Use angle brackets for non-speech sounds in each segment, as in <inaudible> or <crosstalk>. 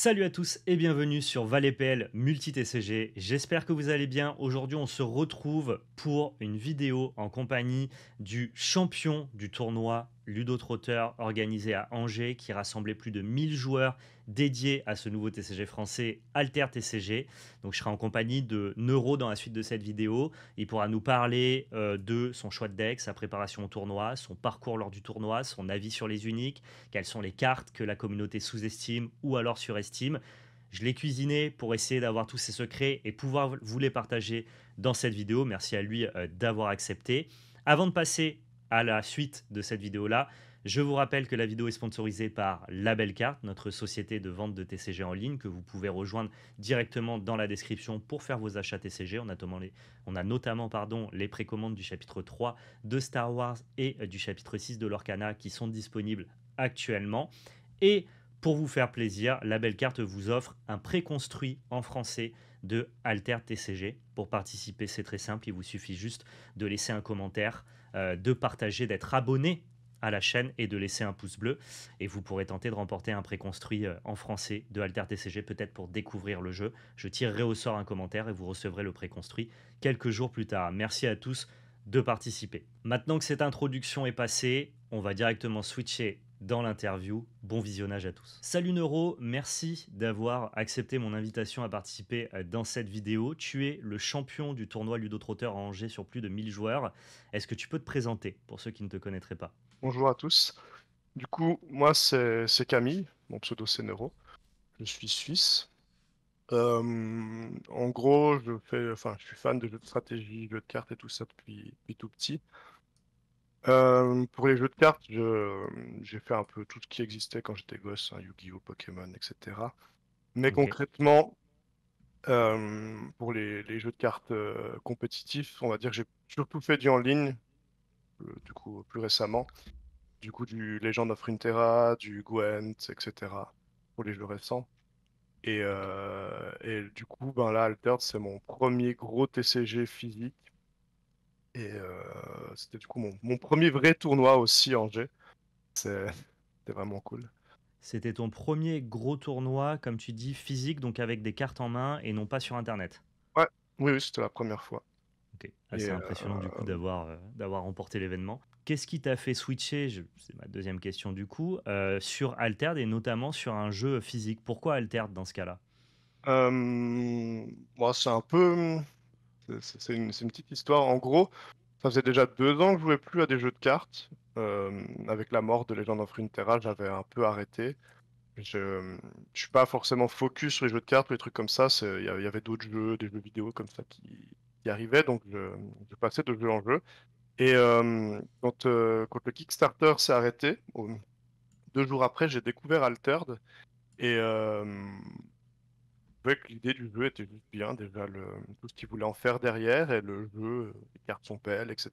Salut à tous et bienvenue sur ValetPL Multi-TCG. J'espère que vous allez bien. Aujourd'hui, on se retrouve pour une vidéo en compagnie du champion du tournoi Ludo Trotter organisé à Angers qui rassemblait plus de 1000 joueurs dédié à ce nouveau TCG français, Alter TCG. Donc je serai en compagnie de Neuro dans la suite de cette vidéo. Il pourra nous parler euh, de son choix de deck, sa préparation au tournoi, son parcours lors du tournoi, son avis sur les uniques, quelles sont les cartes que la communauté sous-estime ou alors surestime. Je l'ai cuisiné pour essayer d'avoir tous ses secrets et pouvoir vous les partager dans cette vidéo. Merci à lui euh, d'avoir accepté. Avant de passer à la suite de cette vidéo-là, je vous rappelle que la vidéo est sponsorisée par Carte, notre société de vente de TCG en ligne que vous pouvez rejoindre directement dans la description pour faire vos achats TCG. On a notamment les, précommandes du chapitre 3 de Star Wars et du chapitre 6 de l'Orcana qui sont disponibles actuellement. Et pour vous faire plaisir, Carte vous offre un préconstruit en français de Alter TCG. Pour participer, c'est très simple, il vous suffit juste de laisser un commentaire, euh, de partager, d'être abonné à la chaîne et de laisser un pouce bleu. Et vous pourrez tenter de remporter un préconstruit euh, en français de Alter TCG, peut-être pour découvrir le jeu. Je tirerai au sort un commentaire et vous recevrez le préconstruit quelques jours plus tard. Merci à tous de participer. Maintenant que cette introduction est passée, on va directement switcher dans l'interview. Bon visionnage à tous. Salut Neuro, merci d'avoir accepté mon invitation à participer euh, dans cette vidéo. Tu es le champion du tournoi Ludo Trotteur à Angers sur plus de 1000 joueurs. Est-ce que tu peux te présenter pour ceux qui ne te connaîtraient pas Bonjour à tous. Du coup, moi c'est Camille, mon pseudo c'est Je suis suisse. Euh, en gros, je, fais, enfin, je suis fan de jeux de stratégie, jeux de cartes et tout ça depuis, tout petit. Euh, pour les jeux de cartes, j'ai fait un peu tout ce qui existait quand j'étais gosse, hein, Yu-Gi-Oh, Pokémon, etc. Mais concrètement, euh, pour les, jeux de cartes compétitifs, on va dire que j'ai surtout fait du en ligne euh, du coup euh, plus récemment, du coup du Legend of Runeterra, du Gwent, etc. pour les jeux récents. Euh, et, du coup, ben là, Altered, c'est mon premier gros TCG physique. Et c'était du coup mon, premier vrai tournoi aussi en G. <laughs> C'était vraiment cool. C'était ton premier gros tournoi, comme tu dis, physique, donc avec des cartes en main et non pas sur Internet. Ouais, oui, oui c'était la première fois. C'est euh, impressionnant du coup euh, d'avoir euh, d'avoir remporté l'événement. Qu'est-ce qui t'a fait switcher, c'est ma deuxième question du coup, sur Altered et notamment sur un jeu physique Pourquoi Altered dans ce cas-là C'est un peu... C'est une, petite histoire. En gros, ça faisait déjà deux ans que je jouais plus à des jeux de cartes. avec la mort de Legend of Runeterra, j'avais un peu arrêté. Je ne suis pas forcément focus sur les jeux de cartes, les trucs comme ça. Il y avait d'autres jeux, des jeux vidéo comme ça qui, arrivait, donc je, passais de jeu en jeu. Et euh, quand, euh, quand, le Kickstarter s'est arrêté, deux jours après, j'ai découvert Altered. Et que euh, l'idée du jeu était juste bien, déjà tout ce qu'il voulait en faire derrière, et le jeu, les cartes sont belles, etc.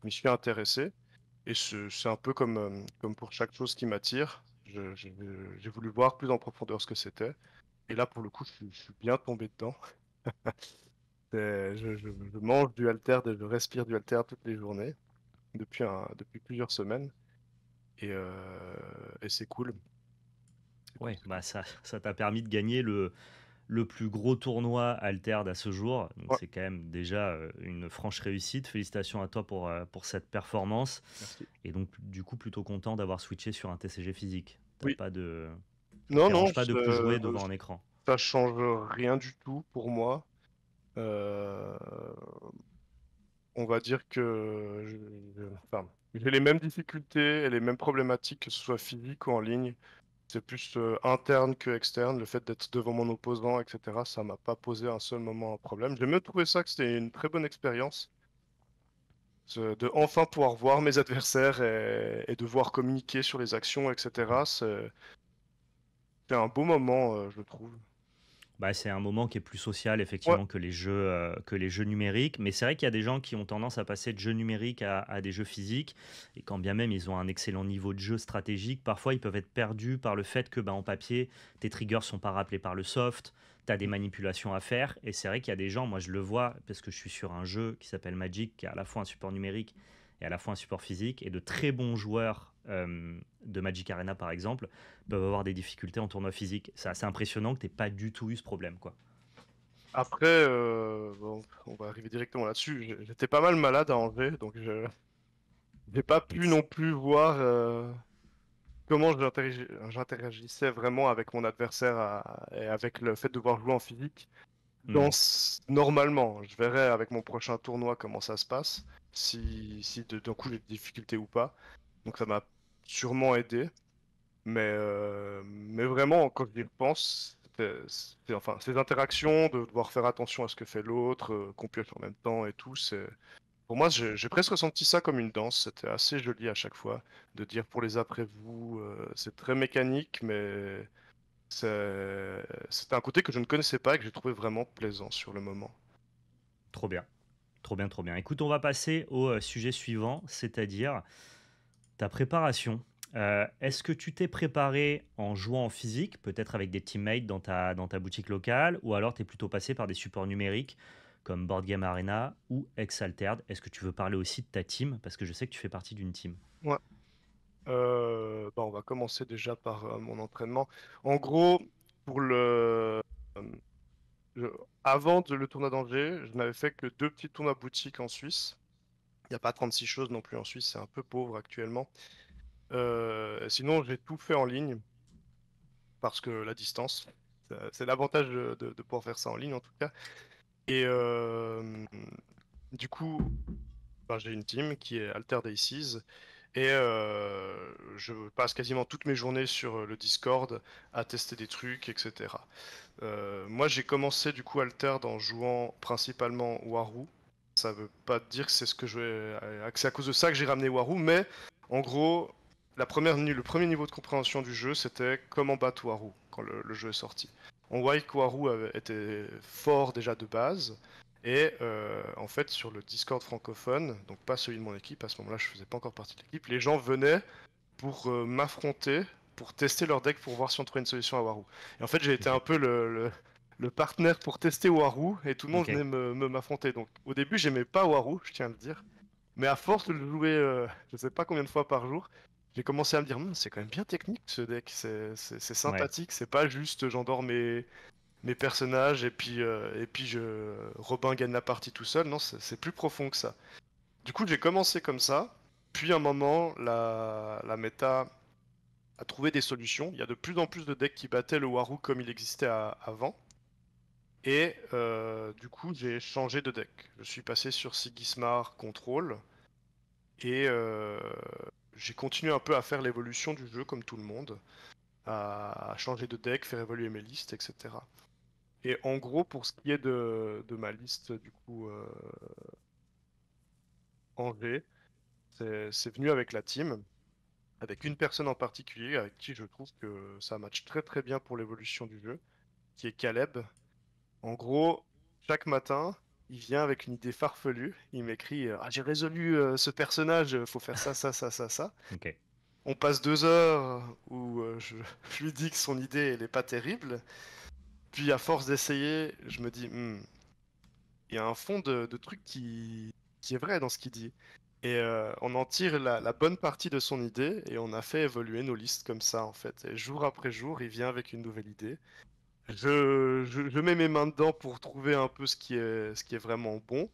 Je m'y suis intéressé, et c'est un peu comme, comme pour chaque chose qui m'attire, j'ai voulu voir plus en profondeur ce que c'était, et là pour le coup je suis bien tombé dedans. <laughs> Je, mange du halter, je respire du Alter toutes les journées depuis, depuis plusieurs semaines et, euh, c'est cool. Ouais, bah ça, t'a permis de gagner le, plus gros tournoi Altered à ce jour. c'est quand même déjà euh, une franche réussite. Félicitations à toi pour, euh, pour cette performance. Et donc du coup plutôt content d'avoir switché sur un TCG physique. As Pas de. non, non. Pas de plus jouer devant un écran. Ça change rien du tout pour moi. Euh, on va dire que j'ai les mêmes difficultés et les mêmes problématiques, que ce soit physique ou en ligne. C'est plus euh, interne que externe. Le fait d'être devant mon opposant, etc., ça m'a pas posé un seul moment un problème. J'ai même trouvé ça que c'était une très bonne expérience de enfin pouvoir voir mes adversaires et, de voir communiquer sur les actions, etc. C'est un beau moment, euh, je trouve. Bah, c'est un moment qui est plus social effectivement que les jeux euh, que les jeux numériques. Mais c'est vrai qu'il y a des gens qui ont tendance à passer de jeux numériques à, des jeux physiques. Et quand bien même ils ont un excellent niveau de jeu stratégique, parfois ils peuvent être perdus par le fait que bah, en papier, tes triggers sont pas rappelés par le soft. tu as des mm. manipulations à faire. Et c'est vrai qu'il y a des gens, moi je le vois parce que je suis sur un jeu qui s'appelle Magic, qui a à la fois un support numérique et à la fois un support physique, et de très bons joueurs euh, de Magic Arena, par exemple, peuvent avoir des difficultés en tournoi physique. C'est assez impressionnant que tu pas du tout eu ce problème. quoi. Après, euh, on va arriver directement là-dessus. J'étais pas mal malade à Angers, donc je n'ai pas pu non plus voir euh, comment j'interagissais vraiment avec mon adversaire et avec le fait de devoir jouer en physique. Hmm. normalement, je verrai avec mon prochain tournoi comment ça se passe, si, si d'un coup j'ai des difficultés ou pas. Donc ça m'a sûrement aidé. Mais, euh, mais vraiment, quand je le pense, enfin, ces interactions, de devoir faire attention à ce que fait l'autre, euh, en même temps et tout, Pour moi, j'ai, presque ressenti ça comme une danse. C'était assez joli à chaque fois de dire pour les après-vous. Euh, c'est très mécanique, mais c'est un côté que je ne connaissais pas et que j'ai trouvé vraiment plaisant sur le moment. Trop bien. Trop bien, trop bien. Écoute, on va passer au euh, sujet suivant, c'est-à-dire ta préparation. Euh, est-ce que tu t'es préparé en jouant en physique, peut-être avec des teammates dans ta, dans ta boutique locale, ou alors tu es plutôt passé par des supports numériques comme Board Game Arena ou Exaltered Est-ce que tu veux parler aussi de ta team Parce que je sais que tu fais partie d'une team. Ouais. Euh, bah, on va commencer déjà par euh, mon entraînement. En gros, pour le. Avant de le tournoi d'Angers, je n'avais fait que deux petits tournois boutiques en Suisse. Il n'y a pas 36 choses non plus en Suisse, c'est un peu pauvre actuellement. Euh, sinon, j'ai tout fait en ligne parce que la distance, c'est l'avantage de, pouvoir faire ça en ligne en tout cas. Et euh, du coup, ben, j'ai une team qui est Alter Daces et euh, je passe quasiment toutes mes journées sur le Discord à tester des trucs, etc. moi, j'ai commencé du coup Alter en jouant principalement Waru ça veut pas dire que c'est ce que je euh, à cause de ça que j'ai ramené Waru, mais en gros, la première, le premier niveau de compréhension du jeu, c'était comment battre Waru quand le, jeu est sorti. On voit que Waru était fort déjà de base, et euh, en fait, sur le Discord francophone, donc pas celui de mon équipe, à ce moment-là, je faisais pas encore partie de l'équipe, les gens venaient pour euh, m'affronter, pour tester leur deck, pour voir si on trouvait une solution à Waru. Et en fait, j'ai été un peu le le partenaire pour tester Waru et tout le monde venait me, m'affronter. Donc au début, j'aimais pas Waru, je tiens à le dire. Mais à force de le jouer, euh, je sais pas combien de fois par jour, j'ai commencé à me dire hmm, c'est quand même bien technique ce deck, c'est, c'est, sympathique, c'est pas juste euh, j'endors mes, mes personnages et puis, euh, et puis je, Robin gagne la partie tout seul. Non, c'est, plus profond que ça. Du coup, j'ai commencé comme ça. Puis à un moment, la, la méta a trouvé des solutions. Il y a de plus en plus de decks qui battaient le Waru comme il existait avant. Et euh, du coup, j'ai changé de deck. Je suis passé sur Sigismar Control. Et euh, j'ai continué un peu à faire l'évolution du jeu comme tout le monde. À changer de deck, faire évoluer mes listes, etc. Et en gros, pour ce qui est de, ma liste, du coup, euh, en c'est venu avec la team, avec une personne en particulier avec qui je trouve que ça match très très bien pour l'évolution du jeu, qui est Caleb, en gros, chaque matin, il vient avec une idée farfelue. Il m'écrit euh, Ah, j'ai résolu euh, ce personnage, il faut faire ça, ça, ça, ça, ça. <laughs> On passe deux heures où euh, <laughs> je, lui dis que son idée, elle n'est pas terrible. Puis, à force d'essayer, je me dis hmm, Il y a un fond de, truc qui, est vrai dans ce qu'il dit. Et on en tire la, la, bonne partie de son idée et on a fait évoluer nos listes comme ça en fait. Et jour après jour, il vient avec une nouvelle idée. Je, mets mes mains dedans pour trouver un peu ce qui est, vraiment bon.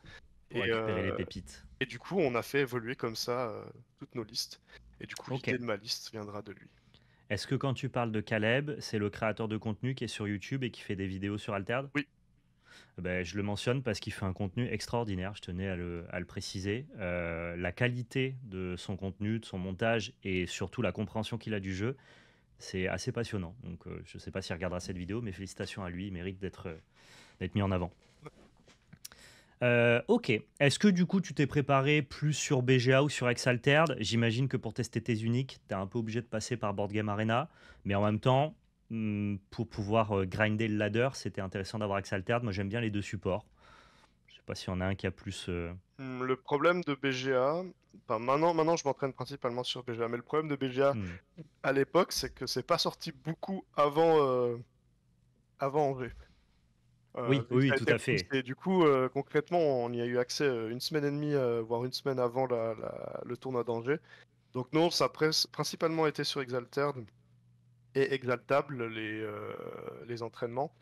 Pour et, récupérer les euh, pépites. Et du coup, on a fait évoluer comme ça euh, toutes nos listes. Et du coup, l'idée de ma liste viendra de lui. Est-ce que quand tu parles de Caleb, c'est le créateur de contenu qui est sur YouTube et qui fait des vidéos sur Alterde Oui. Eh ben, je le mentionne parce qu'il fait un contenu extraordinaire, je tenais à le, préciser. Euh, la qualité de son contenu, de son montage et surtout la compréhension qu'il a du jeu c'est assez passionnant. Donc, euh, je ne sais pas s'il regardera cette vidéo, mais félicitations à lui. Il mérite d'être euh, mis en avant. Euh, ok. Est-ce que du coup, tu t'es préparé plus sur BGA ou sur Exaltered J'imagine que pour tester tes uniques, tu es un peu obligé de passer par Board Game Arena. Mais en même temps, hmm, pour pouvoir grinder le ladder, c'était intéressant d'avoir Exaltered. Moi, j'aime bien les deux supports sais pas s'il y en a un qui a plus. Euh, hmm, le problème de BGA, maintenant, maintenant je m'entraîne principalement sur BGA, mais le problème de BGA hmm. à l'époque, c'est que c'est pas sorti beaucoup avant, euh, avant Angers. Euh, oui, tout à fait. Et du coup, concrètement, on y a eu accès une semaine et demie, voire une semaine avant le tournoi d'Angers. Donc non, ça a principalement été sur Exalter et Exaltable, les entraînements.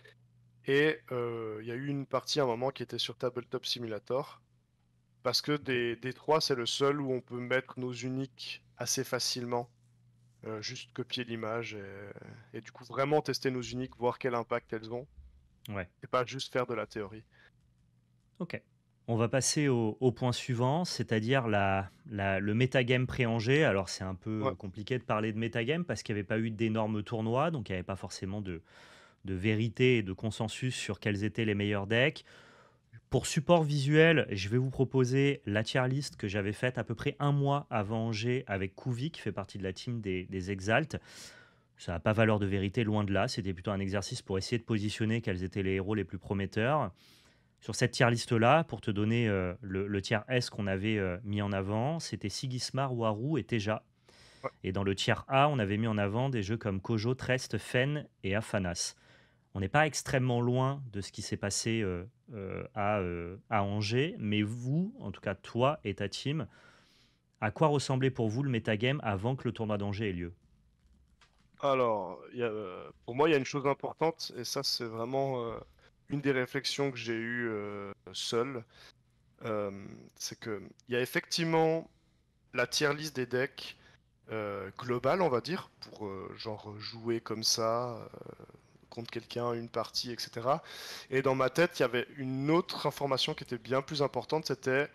Et euh, il y a eu une partie à un moment qui était sur Tabletop Simulator. Parce que des, des trois, c'est le seul où on peut mettre nos uniques assez facilement. Euh, juste copier l'image et, du coup vraiment tester nos uniques, voir quel impact elles ont. Et pas juste faire de la théorie. Ok. On va passer au, point suivant, c'est-à-dire la, la, le metagame préangé. Alors c'est un peu compliqué de parler de metagame parce qu'il n'y avait pas eu d'énormes tournois, donc il n'y avait pas forcément de, de vérité et de consensus sur quels étaient les meilleurs decks. Pour support visuel, je vais vous proposer la tier list que j'avais faite à peu près un mois avant Angers avec Kouvi, qui fait partie de la team des, des Ça n'a pas valeur de vérité, loin de là. C'était plutôt un exercice pour essayer de positionner quels étaient les héros les plus prometteurs. Sur cette tier list-là, pour te donner euh, le, tier S qu'on avait euh, mis en avant, c'était Sigismar, Waru et Teja. Et dans le tier A, on avait mis en avant des jeux comme Kojo, Trest, Fen et Afanas on n'est pas extrêmement loin de ce qui s'est passé euh, euh, euh, à, Angers, mais vous, en tout cas toi et ta team, à quoi ressemblait pour vous le metagame avant que le tournoi d'Angers ait lieu Alors, pour moi, il y a une chose importante, et ça c'est vraiment une des réflexions que j'ai eues seul, c'est qu'il y a effectivement la tier liste des decks globale, on va dire, pour genre jouer comme ça contre quelqu'un, une partie, etc. Et dans ma tête, il y avait une autre information qui était bien plus importante, c'était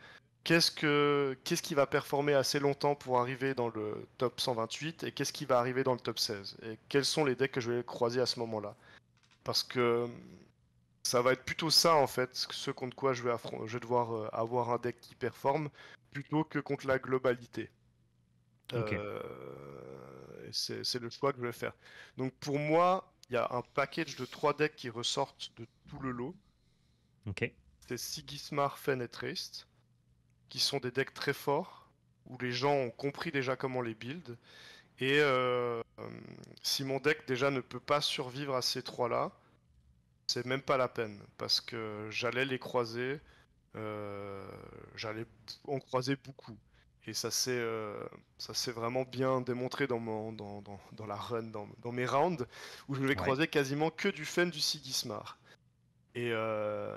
qu'est-ce que qu'est-ce qui va performer assez longtemps pour arriver dans le top 128 et qu'est-ce qui va arriver dans le top 16 et quels sont les decks que je vais croiser à ce moment-là. Parce que ça va être plutôt ça en fait, ce contre quoi je vais, je devoir euh, avoir un deck qui performe, plutôt que contre la globalité. Euh, c'est le choix que je vais faire. Donc pour moi, il y a un package de 3 decks qui ressortent de tout le lot. C'est Sigismar, Fen et Trist, qui sont des decks très forts, où les gens ont compris déjà comment les build. Et euh, euh, si mon deck déjà ne peut pas survivre à ces trois-là, c'est même pas la peine, parce que j'allais les croiser, euh, j'allais en croiser beaucoup. Et euh, ça s'est vraiment bien démontré dans, mon, dans, dans, dans la run, dans, dans, mes rounds, où je ne vais croiser quasiment que du fen du Sigismar. Et, euh,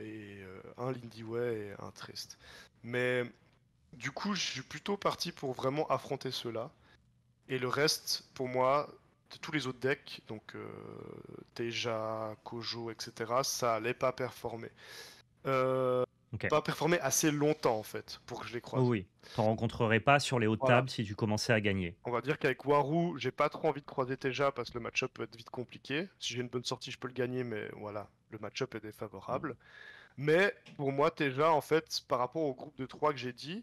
et euh, un Lindyway et un Trist. Mais du coup, je suis plutôt parti pour vraiment affronter ceux-là. Et le reste, pour moi, de tous les autres decks, donc Teja, Kojo, etc., ça n'allait pas performer. Euh, Okay. Pas performé assez longtemps en fait pour que je les croise. Oui, t'en rencontrerais pas sur les hautes tables si tu commençais à gagner. On va dire qu'avec Waru, j'ai pas trop envie de croiser Teja parce que le match-up peut être vite compliqué. Si j'ai une bonne sortie, je peux le gagner, mais voilà, le match-up est défavorable. Mm. Mais pour moi, Teja, en fait, par rapport au groupe de trois que j'ai dit,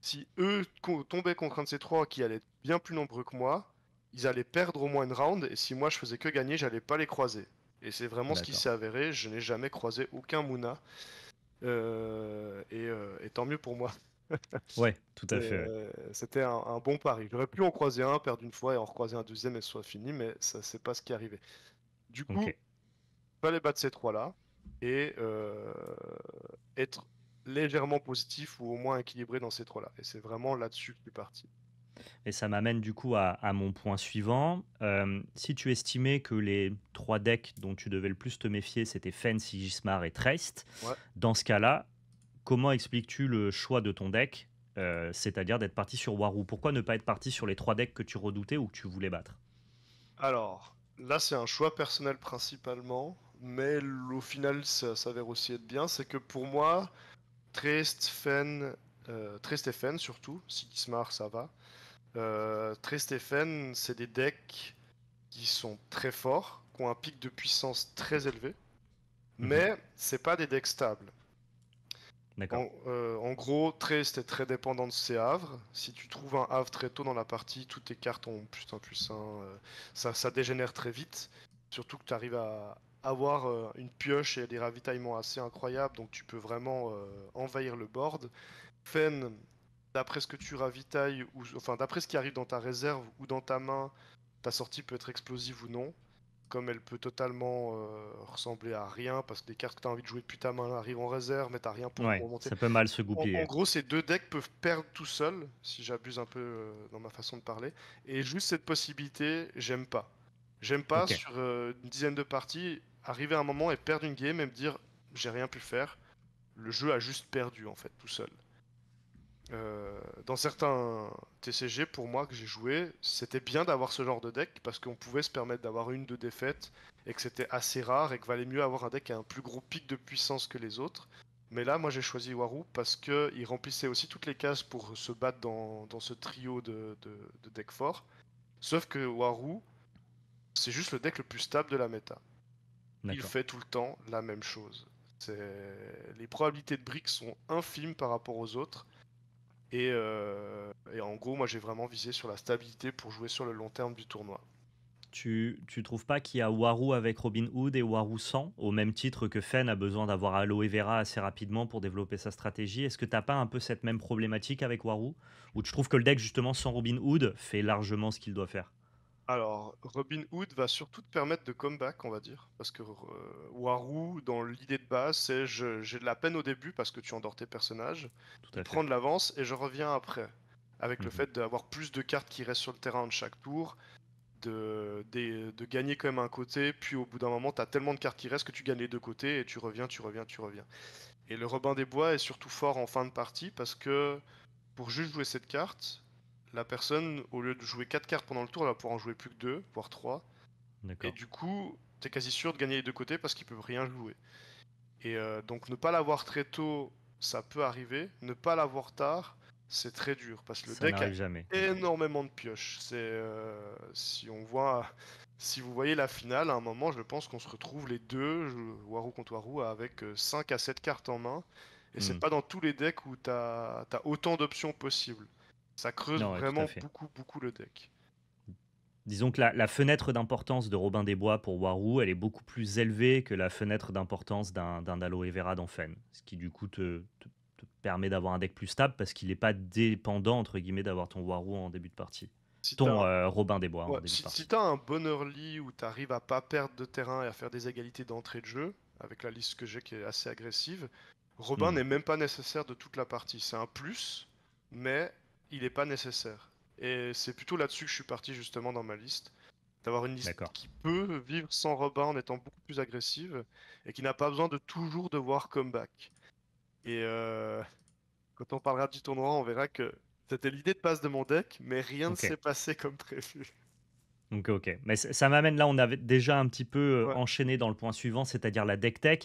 si eux tombaient contre un de ces trois qui allait être bien plus nombreux que moi, ils allaient perdre au moins une round, et si moi je faisais que gagner, j'allais pas les croiser. Et c'est vraiment ce qui s'est avéré, je n'ai jamais croisé aucun Mouna. Euh, euh, et, tant mieux pour moi. <laughs> ouais, tout à fait. Euh, c'était un, bon pari. J'aurais pu en croiser un, perdre une fois et en croiser un deuxième et ce soit fini, mais ça c'est pas ce qui est arrivé. Du coup, les fallait battre ces trois-là et être légèrement positif ou au moins équilibré dans ces trois-là. Et c'est vraiment là-dessus que je parti. Et ça m'amène du coup à, mon point suivant. Euh, si tu estimais que les trois decks dont tu devais le plus te méfier, c'était Fen, Sigismar et Trest, dans ce cas-là, comment expliques-tu le choix de ton deck, euh, c'est-à-dire d'être parti sur Waru Pourquoi ne pas être parti sur les trois decks que tu redoutais ou que tu voulais battre Alors, là c'est un choix personnel principalement, mais au final ça s'avère aussi être bien. C'est que pour moi, Trest, Fen, euh, Trest et Fen surtout, Sigismar ça va, euh, très Stéphane, c'est des decks qui sont très forts, qui ont un pic de puissance très élevé, mhm. mais c'est pas des decks stables. Euh, en, gros, Très est très dépendant de ses havres. Si tu trouves un havre très tôt dans la partie, toutes tes cartes ont plus un plus euh, ça, dégénère très vite. Surtout que tu arrives à avoir une pioche et des ravitaillements assez incroyables, donc tu peux vraiment envahir le board d'après ce que tu ravitailles, ou enfin d'après ce qui arrive dans ta réserve ou dans ta main, ta sortie peut être explosive ou non. Comme elle peut totalement euh, ressembler à rien, parce que des cartes que tu as envie de jouer depuis ta main arrivent en réserve, mais t'as rien pour remonter. Ça peut mal se goupiller. En, gros, ces deux decks peuvent perdre tout seuls, si j'abuse un peu euh, dans ma façon de parler. Et juste cette possibilité, j'aime pas. J'aime pas sur euh, une dizaine de parties arriver à un moment et perdre une game et me dire j'ai rien pu faire. Le jeu a juste perdu en fait tout seul. Euh, dans certains TCG, pour moi, que j'ai joué, c'était bien d'avoir ce genre de deck parce qu'on pouvait se permettre d'avoir une, deux défaites et que c'était assez rare et que valait mieux avoir un deck qui un plus gros pic de puissance que les autres. Mais là, moi, j'ai choisi Waru parce qu'il remplissait aussi toutes les cases pour se battre dans, ce trio de, de, de decks forts. Sauf que Waru, c'est juste le deck le plus stable de la méta. Il fait tout le temps la même chose. Les probabilités de briques sont infimes par rapport aux autres. Euh, et, en gros, moi j'ai vraiment visé sur la stabilité pour jouer sur le long terme du tournoi. Tu, tu trouves pas qu'il y a Waru avec Robin Hood et Waru sans, au même titre que Fenn a besoin d'avoir et Vera assez rapidement pour développer sa stratégie Est-ce que t'as pas un peu cette même problématique avec Waru Ou tu trouves que le deck, justement, sans Robin Hood, fait largement ce qu'il doit faire alors, Robin Hood va surtout te permettre de comeback, on va dire. Parce que euh, Waru, dans l'idée de base, c'est j'ai de la peine au début parce que tu endors tes personnages, Tu prends de l'avance et je reviens après. Avec le mhm. fait d'avoir plus de cartes qui restent sur le terrain de chaque tour, de, de gagner quand même un côté, puis au bout d'un moment, tu as tellement de cartes qui restent que tu gagnes les deux côtés et tu reviens, tu reviens, tu reviens. Et le Robin des Bois est surtout fort en fin de partie parce que pour juste jouer cette carte, la personne, au lieu de jouer 4 cartes pendant le tour, elle va pouvoir en jouer plus que 2, voire 3. Et du coup, es quasi sûr de gagner les deux côtés parce qu'il peut rien jouer. Et euh, donc ne pas l'avoir très tôt, ça peut arriver. Ne pas l'avoir tard, c'est très dur parce que le deck a énormément de pioches. C'est euh, si on voit, si vous voyez la finale, à un moment, je pense qu'on se retrouve les deux Waru contre Waru avec 5 euh, à 7 cartes en main. Et c'est hmm. pas dans tous les decks où t'as as autant d'options possibles. Ça creuse vraiment beaucoup, beaucoup le deck. Disons que la, fenêtre d'importance de Robin des Bois pour Waru, elle est beaucoup plus élevée que la fenêtre d'importance d'un Aloe Vera d'Amphen. Ce qui, du coup, te, permet d'avoir un deck plus stable parce qu'il n'est pas dépendant, entre guillemets, d'avoir ton Waru en début de partie. ton euh, Robin des Bois en début si, de partie. Si t'as un bon early où tu t'arrives à pas perdre de terrain et à faire des égalités d'entrée de jeu, avec la liste que j'ai qui est assez agressive, Robin hmm. n'est même pas nécessaire de toute la partie. C'est un plus, mais il n'est pas nécessaire. Et c'est plutôt là-dessus que je suis parti justement dans ma liste. D'avoir une liste qui peut vivre sans Robin en étant beaucoup plus agressive et qui n'a pas besoin de toujours devoir comeback. Et euh, quand on parlera du tournoi, on verra que c'était l'idée de passe de mon deck, mais rien ne s'est passé comme prévu. Donc ok, mais ça m'amène là, on avait déjà un petit peu euh, enchaîné dans le point suivant, c'est-à-dire la deck tech.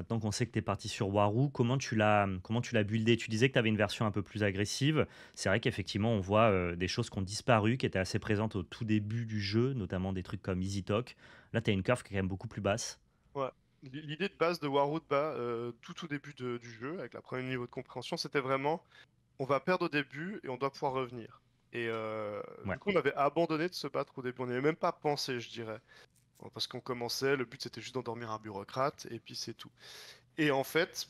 Maintenant qu'on sait que tu es parti sur Waru, comment tu l'as comment tu l'as buildé Tu disais que tu avais une version un peu plus agressive. C'est vrai qu'effectivement, on voit euh, des choses qui ont disparu, qui étaient assez présentes au tout début du jeu, notamment des trucs comme Easy Talk. Là, tu as une curve qui est quand même beaucoup plus basse. Ouais. L'idée de base de Waru de bas, euh, tout au début du jeu, avec la première niveau de compréhension, c'était vraiment on va perdre au début et on doit pouvoir revenir. Et euh, on avait abandonné de se battre au début. On n'y même pas pensé, je dirais. Parce qu'on commençait, le but c'était juste d'endormir un bureaucrate, et puis c'est tout. Et en fait,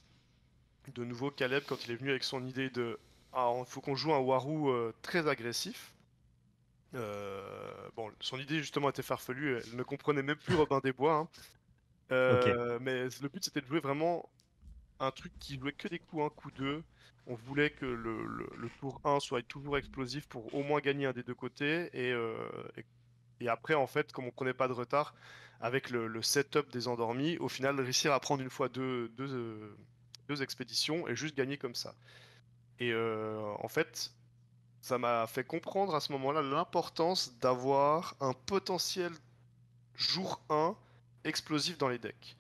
de nouveau, Caleb, quand il est venu avec son idée de ah, il faut qu'on joue un Waru euh, très agressif. Euh, bon, son idée justement était farfelue, elle ne comprenait même plus Robin des Bois. Hein. Euh, mais le but c'était de jouer vraiment un truc qui jouait que des coups un coup deux. On voulait que le, tour 1 soit toujours explosif pour au moins gagner un des deux côtés et, et et après, en fait, comme on ne connaît pas de retard, avec le, setup des endormis, au final, réussir à prendre une fois deux, deux, euh, expéditions et juste gagner comme ça. Et euh, en fait, ça m'a fait comprendre à ce moment-là l'importance d'avoir un potentiel jour 1 explosif dans les decks.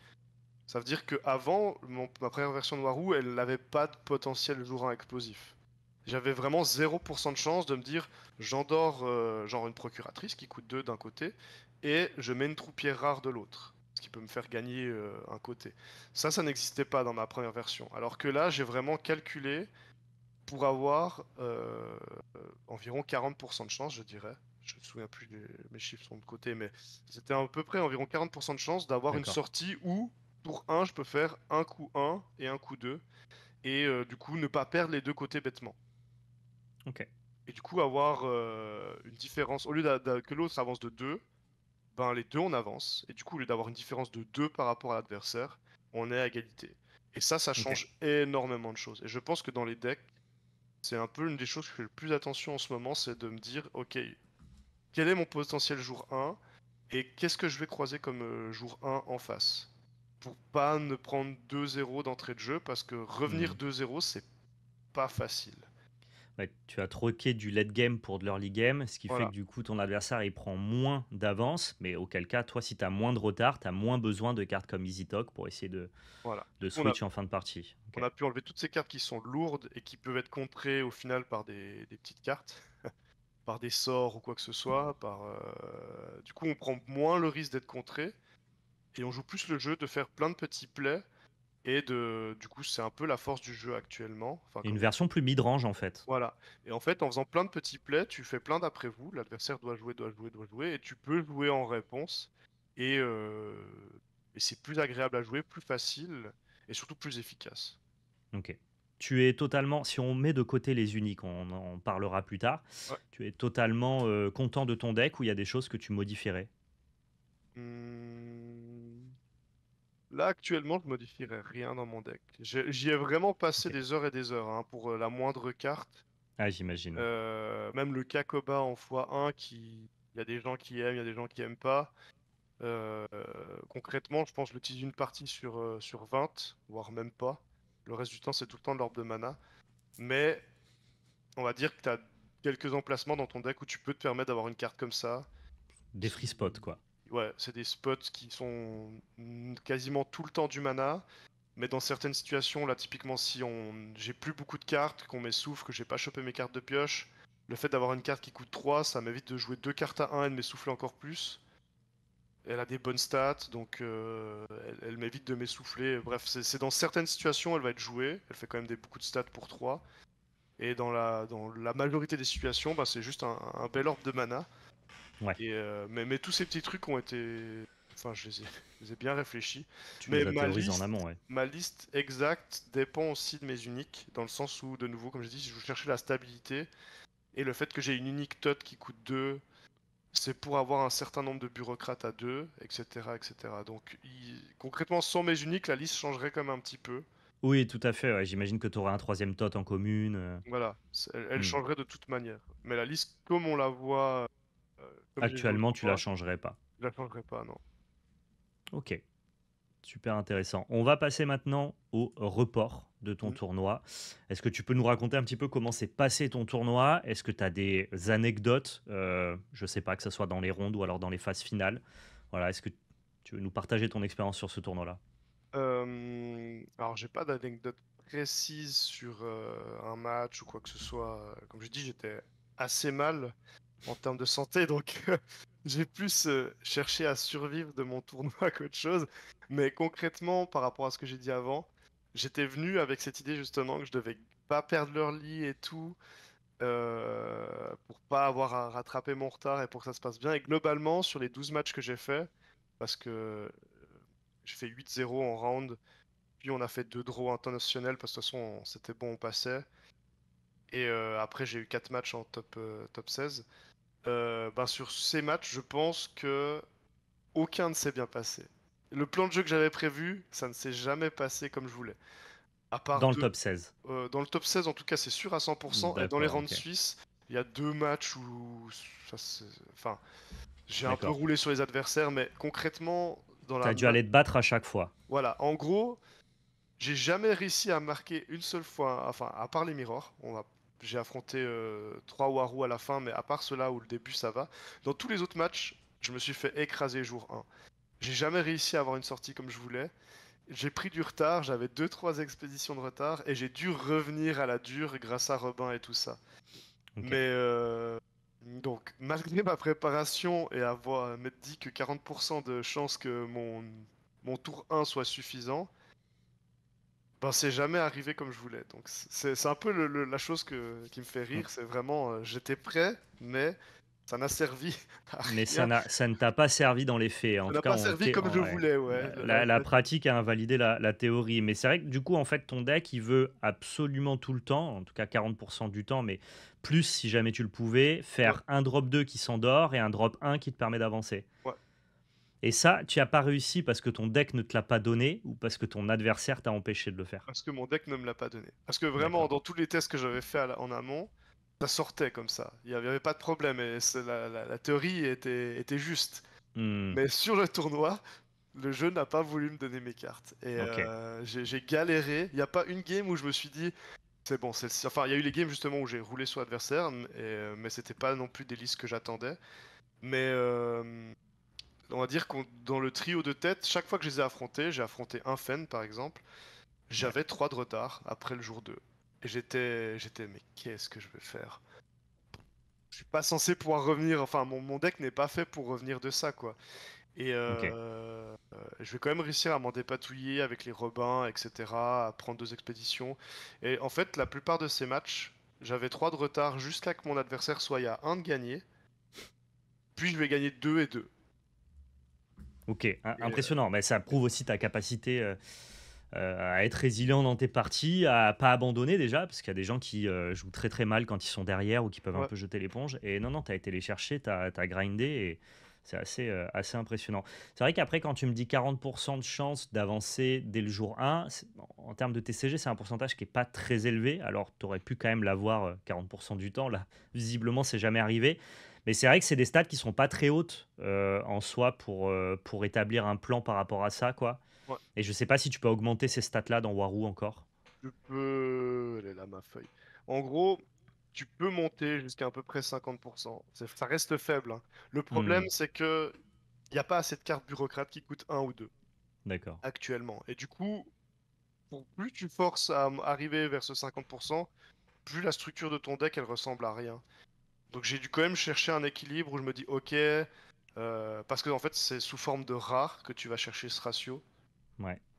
Ça veut dire qu'avant, ma première version de Waru, elle n'avait pas de potentiel jour 1 explosif. J'avais vraiment 0% de chance de me dire j'endors euh, genre une procuratrice qui coûte 2 d'un côté et je mets une troupière rare de l'autre, ce qui peut me faire gagner euh, un côté. Ça, ça n'existait pas dans ma première version. Alors que là, j'ai vraiment calculé pour avoir euh, environ 40% de chance, je dirais. Je ne me souviens plus, mes chiffres sont de côté, mais c'était à peu près environ 40% de chance d'avoir une sortie où, pour 1, je peux faire un coup 1 et un coup 2, et du coup ne pas perdre les deux côtés bêtement. Et du coup, avoir euh, une différence, au lieu que l'autre avance de 2, ben les deux on avance. Et du coup, au lieu d'avoir une différence de 2 par rapport à l'adversaire, on est à égalité. Et ça, ça change énormément de choses. Et je pense que dans les decks, c'est un peu une des choses que je fais le plus attention en ce moment, c'est de me dire, ok, quel est mon potentiel jour 1 et qu'est-ce que je vais croiser comme euh, jour 1 en face pour pas ne prendre 2-0 d'entrée de jeu parce que revenir 2-0 hmm. c'est pas facile. Bah, tu as troqué du late game pour de l'early game, ce qui fait que du coup ton adversaire il prend moins d'avance, mais auquel cas, toi si tu as moins de retard, tu as moins besoin de cartes comme Easy Talk pour essayer de, de switch en fin de partie. On a pu enlever toutes ces cartes qui sont lourdes et qui peuvent être contrées au final par des, petites cartes, <laughs> par des sorts ou quoi que ce soit. Par, euh, Du coup, on prend moins le risque d'être contré et on joue plus le jeu de faire plein de petits plays et de, du coup, c'est un peu la force du jeu actuellement. une version plus midrange, en fait. Voilà. Et en fait, en faisant plein de petits plays, tu fais plein d'après-vous. L'adversaire doit jouer, doit jouer, doit jouer. Et tu peux jouer en réponse. Euh, et, c'est plus agréable à jouer, plus facile et surtout plus efficace. Ok. Tu es totalement, si on met de côté les uniques, on en parlera plus tard, tu es totalement euh, content de ton deck ou il y a des choses que tu modifierais mmh. Là, actuellement, je modifierai rien dans mon deck. J'y ai vraiment passé des heures et des heures hein, pour euh, la moindre carte. Ah, j'imagine. Euh, même le Kakoba en x1, qui... il y a des gens qui aiment, il y a des gens qui n'aiment pas. Euh, concrètement, je pense que je une partie sur, sur 20, voire même pas. Le reste du temps, c'est tout le temps de l'orbe de mana. Mais on va dire que tu as quelques emplacements dans ton deck où tu peux te permettre d'avoir une carte comme ça. Des free spots, quoi ouais, c'est des spots qui sont quasiment tout le temps du mana. Mais dans certaines situations, là, typiquement, si on j'ai plus beaucoup de cartes, qu'on m'essouffle, que j'ai pas chopé mes cartes de pioche, le fait d'avoir une carte qui coûte 3, ça m'évite de jouer deux cartes à 1 et de m'essouffler encore plus. Elle a des bonnes stats, donc euh, elle, m'évite de m'essouffler. Bref, c'est dans certaines situations, elle va être jouée. Elle fait quand même des, beaucoup de stats pour 3. Et dans la, dans la majorité des situations, ben, c'est juste un, un, bel orbe de mana. Ouais. Et, euh, mais, tous ces petits trucs ont été. Enfin, je les ai, <laughs> bien réfléchis. Tu mais ma liste, en amont, ma liste exacte dépend aussi de mes uniques, dans le sens où, de nouveau, comme je dis, je cherchais la stabilité et le fait que j'ai une unique tot qui coûte 2, c'est pour avoir un certain nombre de bureaucrates à 2, etc. etc. Donc, concrètement, sans mes uniques, la liste changerait quand même un petit peu. Oui, tout à fait. J'imagine que tu aurais un troisième tot en commune. Euh. Voilà, elle, hmm. changerait de toute manière. Mais la liste, comme on la voit Actuellement, tu la changerais pas. Je la changerais pas, non. Ok. Super intéressant. On va passer maintenant au report de ton mhm. tournoi. Est-ce que tu peux nous raconter un petit peu comment s'est passé ton tournoi Est-ce que tu as des anecdotes euh, Je sais pas, que ce soit dans les rondes ou alors dans les phases finales. Voilà, est-ce que tu veux nous partager ton expérience sur ce tournoi-là euh, Alors, j'ai pas d'anecdote précise sur euh, un match ou quoi que ce soit. Comme je dis, j'étais assez mal en termes de santé, donc <laughs> j'ai plus euh, cherché à survivre de mon tournoi <laughs> qu'autre chose. Mais concrètement, par rapport à ce que j'ai dit avant, j'étais venu avec cette idée justement que je devais pas perdre leur lit et tout, euh, pour pas avoir à rattraper mon retard et pour que ça se passe bien. Et globalement, sur les 12 matchs que j'ai fait, parce que euh, j'ai fait 8-0 en round, puis on a fait deux draws internationaux, parce que de toute façon, c'était bon, on passait. Et après, j'ai eu 4 matchs en top, top 16. Euh, ben, sur ces matchs, je pense que aucun ne s'est bien passé. Le plan de jeu que j'avais prévu, ça ne s'est jamais passé comme je voulais. À part dans le top 16 euh, Dans le top 16, en tout cas, c'est sûr à 100%. Et dans les rounds suisses, il y a deux matchs où. enfin, j'ai un peu roulé sur les adversaires, mais concrètement. dans la... dû aller te battre à chaque fois. Voilà, en gros, j'ai jamais réussi à marquer une seule fois, enfin, à part les mirrors, on va j'ai affronté 3 euh, trois Waru à la fin, mais à part cela où le début ça va, dans tous les autres matchs, je me suis fait écraser jour 1. J'ai jamais réussi à avoir une sortie comme je voulais. J'ai pris du retard, j'avais 2-3 expéditions de retard et j'ai dû revenir à la dure grâce à Robin et tout ça. Mais euh, donc, malgré ma préparation et avoir m'être dit que 40% de chance que mon, mon tour 1 soit suffisant, ben, c'est jamais arrivé comme je voulais. Donc c'est un peu la chose que, qui me fait rire, mm. c'est vraiment euh, j'étais prêt, mais ça n'a servi. Mais ça, ça ne t'a pas servi dans les faits. ça n'a pas servi comme je voulais, ouais. La, pratique a invalidé la, la théorie. Mais c'est vrai que du coup, en fait, ton deck, il veut absolument tout le temps, en tout cas 40% du temps, mais plus si jamais tu le pouvais, faire un drop 2 qui s'endort et un drop 1 qui te permet d'avancer. Ouais. Et ça, tu n'as pas réussi parce que ton deck ne te l'a pas donné ou parce que ton adversaire t'a empêché de le faire Parce que mon deck ne me l'a pas donné. Parce que vraiment, dans tous les tests que j'avais fait en amont, ça sortait comme ça. Il n'y avait pas de problème et la, la, théorie était, juste. Hmm. Mais sur le tournoi, le jeu n'a pas voulu me donner mes cartes. Et euh, j'ai galéré. Il n'y a pas une game où je me suis dit, c'est bon, c'est Enfin, il y a eu les games justement où j'ai roulé sur l'adversaire, euh, mais c'était pas non plus des listes que j'attendais. Mais. Euh, on va dire qu'on dans le trio de tête, chaque fois que je les ai affrontés, j'ai affronté un Fen par exemple, j'avais 3 de retard après le jour 2. Et j'étais, j'étais, mais qu'est-ce que je vais faire Je suis pas censé pouvoir revenir, enfin mon, deck n'est pas fait pour revenir de ça quoi. Et euh, euh, je vais quand même réussir à m'en dépatouiller avec les Robins, etc., à prendre deux expéditions. Et en fait, la plupart de ces matchs, j'avais 3 de retard jusqu'à que mon adversaire soit à 1 de gagné. Puis je vais gagner 2 et 2. Ok, ah, euh, impressionnant. Mais ça prouve aussi ta capacité euh, euh, à être résilient dans tes parties, à pas abandonner déjà, parce qu'il y a des gens qui jouent très très mal quand ils sont derrière ou qui peuvent un peu jeter l'éponge. Et non, non, tu as été les chercher, tu as, grindé et c'est assez, assez impressionnant. C'est vrai qu'après, quand tu me dis 40% de chance d'avancer dès le jour 1, en termes de TCG, c'est un pourcentage qui n'est pas très élevé. Alors, tu aurais pu quand même l'avoir 40% du temps. Là, visiblement, c'est jamais arrivé. Mais c'est vrai que c'est des stats qui sont pas très hautes euh, en soi pour, euh, pour établir un plan par rapport à ça, quoi. Et je sais pas si tu peux augmenter ces stats-là dans Waru encore. Je peux. Elle est là, ma feuille. En gros, tu peux monter jusqu'à à peu près 50%. Ça reste faible. Hein. Le problème, hmm. c'est que il n'y a pas assez de cartes bureaucrates qui coûtent 1 ou 2. D'accord. Actuellement. Et du coup, plus tu forces à arriver vers ce 50%, plus la structure de ton deck, elle ressemble à rien. Donc j'ai dû quand même chercher un équilibre où je me dis ok, euh, parce que en fait c'est sous forme de rare que tu vas chercher ce ratio.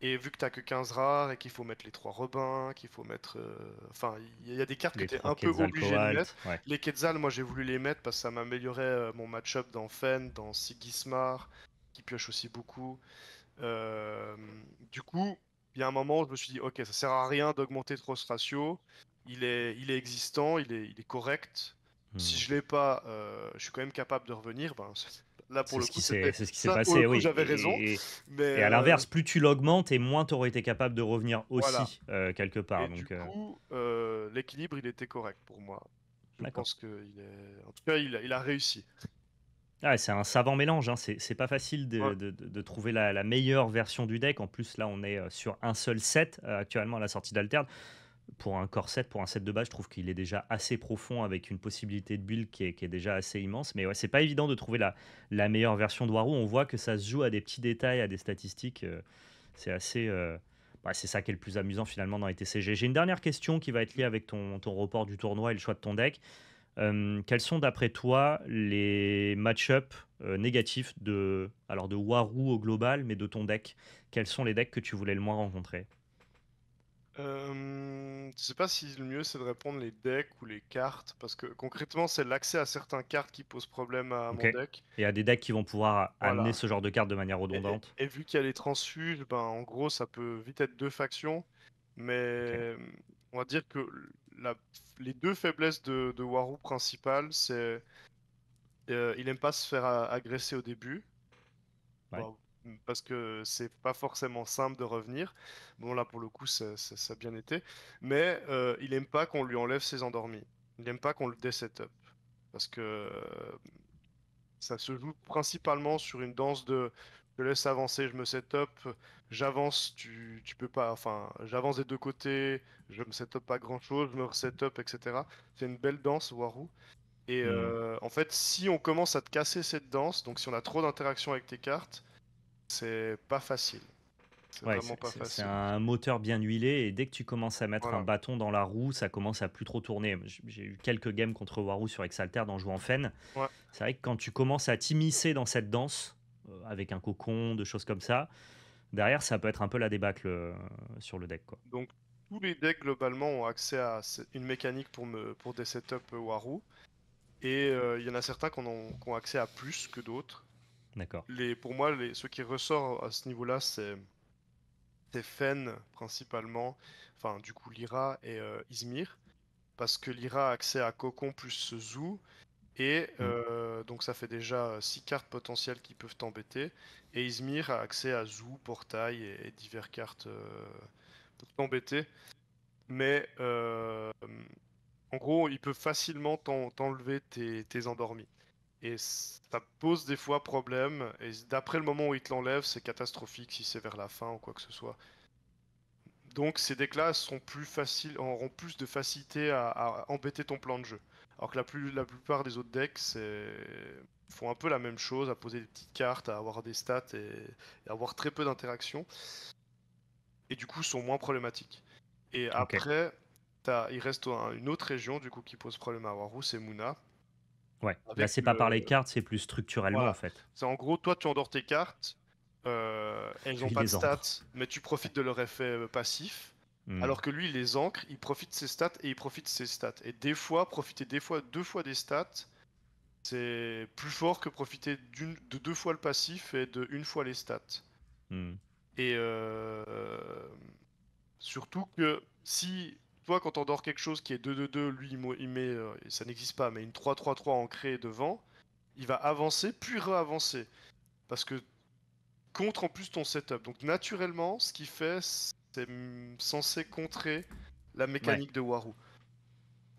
Et vu que tu t'as que 15 rares et qu'il faut mettre les trois robins, qu'il faut mettre. Euh, enfin, il y a des cartes qui que es un peu obligé de mettre. Les Quetzal, moi j'ai voulu les mettre parce que ça m'améliorait euh, mon match-up dans Fen, dans Sigismar, qui pioche aussi beaucoup. Du coup, il y a un moment où je me suis dit, ok, ça sert à rien d'augmenter trop ce ratio. Il est, il est existant, il est, il est correct. Hmm. Si je l'ai pas, euh, je suis quand même capable de revenir. Ben, là pour le coup, c'est ce qui s'est passé. J'avais raison. Et, à euh, l'inverse, plus tu l'augmentes et moins tu aurais été capable de revenir aussi euh, quelque part. Et du coup, l'équilibre, il était correct pour moi. Je pense que il en tout cas, il a, réussi. Ah, c'est un savant mélange, hein. c'est pas facile de, trouver la, meilleure version du deck. En plus, là, on est sur un seul set actuellement à la sortie d'Alterne pour un corset, pour un set de base, je trouve qu'il est déjà assez profond avec une possibilité de build qui est, déjà assez immense. Mais ouais, c'est pas évident de trouver la, meilleure version de Waru. On voit que ça se joue à des petits détails, à des statistiques. Euh, c'est assez. Euh, bah, c'est ça qui est le plus amusant finalement dans les TCG. J'ai une dernière question qui va être liée avec ton, report du tournoi et le choix de ton deck. Euh, quels sont d'après toi les match ups négatifs de, alors de Waru au global, mais de ton deck Quels sont les decks que tu voulais le moins rencontrer euh, je sais pas si le mieux c'est de répondre les decks ou les cartes, parce que concrètement c'est l'accès à certaines cartes qui pose problème à mon deck. Et à des decks qui vont pouvoir amener ce genre de cartes de manière redondante. Et, vu qu'il y a les transfuges, ben, en gros ça peut vite être deux factions, mais on va dire que la, les deux faiblesses de, Waru principal c'est euh, il aime pas se faire agresser au début. Ouais parce que c'est pas forcément simple de revenir. Bon, là, pour le coup, ça, a bien été. Mais euh, il aime pas qu'on lui enlève ses endormis. Il aime pas qu'on le déset up. Parce que euh, ça se joue principalement sur une danse de je laisse avancer, je me set up, j'avance, tu, tu peux pas, enfin, j'avance des deux côtés, je me set up pas grand chose, je me reset up, etc. C'est une belle danse, Waru. Et mm. euh, en fait, si on commence à te casser cette danse, donc si on a trop d'interaction avec tes cartes, c'est pas facile. C'est vraiment pas facile. C'est un moteur bien huilé et dès que tu commences à mettre un bâton dans la roue, ça commence à plus trop tourner. J'ai eu quelques games contre Waru sur Exalter dans jouant en Fen. C'est vrai que quand tu commences à t'immiscer dans cette danse, euh, avec un cocon, de choses comme ça, derrière ça peut être un peu la débâcle euh, sur le deck. Quoi. Donc tous les decks globalement ont accès à une mécanique pour, me, pour des setups Waru. Et euh, il y en a certains qui ont accès à plus que d'autres pour moi, les, ce qui ressort à ce niveau-là, c'est Fen principalement, enfin du coup Lyra et euh, Izmir, parce que Lyra a accès à Cocon plus Zou, et mm. euh, donc ça fait déjà 6 cartes potentielles qui peuvent t'embêter, et Izmir a accès à Zou, Portail et, diverses divers cartes euh, pour t'embêter, mais en gros il peut facilement t'enlever tes endormis. Et ça pose des fois problème. Et d'après le moment où ils te l'enlèvent, c'est catastrophique si c'est vers la fin ou quoi que ce soit. Donc ces decks sont plus faciles, auront plus de facilité à, embêter ton plan de jeu. Alors que la, plupart des autres decks font un peu la même chose, à poser des petites cartes, à avoir des stats et, avoir très peu d'interactions. Et du coup sont moins problématiques. Et après, il reste une autre région du coup qui pose problème à Waru, c'est Muna. Ouais, là bah, c'est pas par les cartes, c'est plus structurellement en fait. C'est en gros, toi tu endors tes cartes, euh, elles n'ont pas de stats, mais tu profites de leur effet euh, passif. Hmm. Alors que lui, il les ancre, il profite de ses stats et il profite de ses stats. Et des fois, profiter des fois, deux fois des stats, c'est plus fort que profiter de deux fois le passif et de une fois les stats. Hmm. Et euh, surtout que si toi, quand on dort quelque chose qui est 2-2-2, lui, il met, euh, ça n'existe pas, mais une 3-3-3 ancrée devant, il va avancer, puis re-avancer. Parce que contre en plus ton setup. Donc naturellement, ce qu'il fait, c'est censé contrer la mécanique de Waru.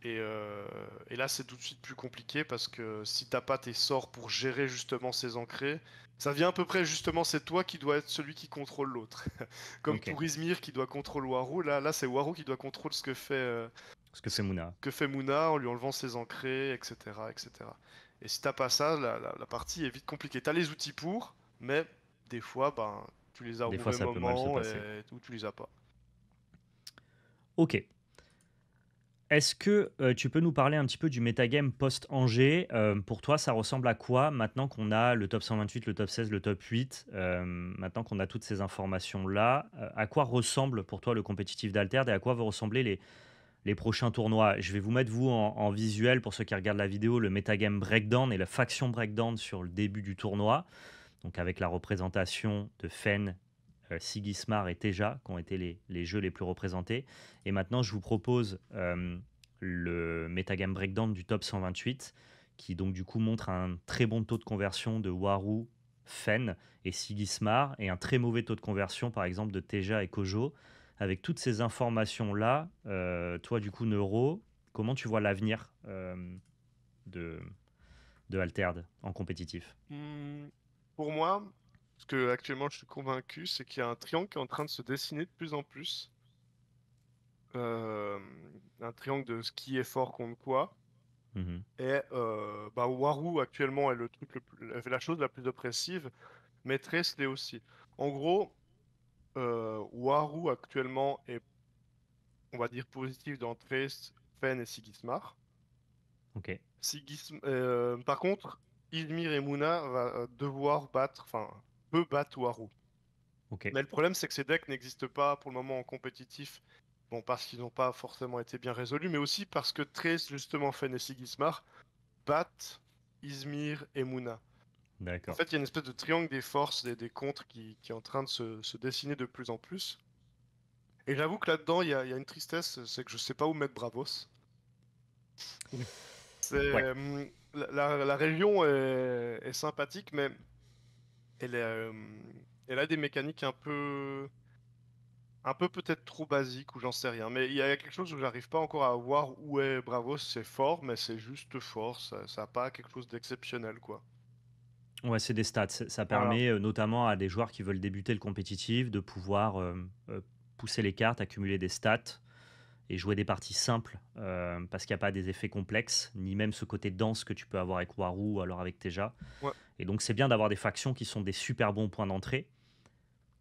Euh, et, là, c'est tout de suite plus compliqué parce que si t'as pas tes sorts pour gérer justement ces ancrées... Ça vient à peu près justement, c'est toi qui dois être celui qui contrôle l'autre. <laughs> Comme pour Izmir qui doit contrôler Waru, là, là c'est Waru qui doit contrôler ce que fait. Euh, ce que Mouna. en lui enlevant ses ancrés, etc., etc. Et si t'as pas ça, la, partie est vite compliquée. T'as les outils pour, mais des fois, ben, tu les as au mauvais moment ou tu les as pas. Ok. Est-ce que euh, tu peux nous parler un petit peu du metagame post-Angers euh, Pour toi, ça ressemble à quoi maintenant qu'on a le top 128, le top 16, le top 8 euh, Maintenant qu'on a toutes ces informations-là, à quoi ressemble pour toi le compétitif d'Alterde et à quoi vont ressembler les, prochains tournois Je vais vous mettre, vous, en, visuel, pour ceux qui regardent la vidéo, le métagame breakdown et la faction breakdown sur le début du tournoi. Donc avec la représentation de Fenn, euh, Sigismar et Teja, qui ont été les, jeux les plus représentés. Et maintenant, je vous propose euh, le Metagame Breakdown du top 128, qui donc du coup montre un très bon taux de conversion de Waru, Fen et Sigismar, et un très mauvais taux de conversion par exemple de Teja et Kojo. Avec toutes ces informations-là, euh, toi du coup Neuro, comment tu vois l'avenir de, de en compétitif hmm, Pour moi, ce que actuellement je suis convaincu, c'est qu'il y a un triangle qui est en train de se dessiner de plus en plus. Euh, un triangle de ce qui est fort contre quoi. Mhm. Et euh, bah, Waru actuellement est le truc la chose la plus oppressive, mais l'est aussi. En gros, euh, Waru actuellement est, on va dire, positif dans Trace, Fen et Sigismar. Ok. Sigism... Euh, par contre, Ilmir et Muna va devoir battre, enfin, peut battre Waru. Mais le problème, c'est que ces decks n'existent pas pour le moment en compétitif. Bon, parce qu'ils n'ont pas forcément été bien résolus, mais aussi parce que très justement, Fen et Sigismar battent Izmir et Muna. En fait, il y a une espèce de triangle des forces, des, des contres qui, est en train de se, dessiner de plus en plus. Et j'avoue que là-dedans, il y, a une tristesse, c'est que je sais pas où mettre Bravos. <laughs> Euh, la, la, région est sympathique, mais euh, elle, a des mécaniques un peu un peu peut-être trop basiques ou j'en sais rien. Mais il y a quelque chose où j'arrive pas encore à voir où est bravo, C'est fort, mais c'est juste fort. Ça n'a pas quelque chose d'exceptionnel, quoi. Ouais, c'est des stats. Ça permet euh, notamment à des joueurs qui veulent débuter le compétitif de pouvoir euh, pousser les cartes, accumuler des stats et jouer des parties simples euh, parce qu'il n'y a pas des effets complexes, ni même ce côté dense que tu peux avoir avec Waru ou alors avec Teja. Et donc c'est bien d'avoir des factions qui sont des super bons points d'entrée,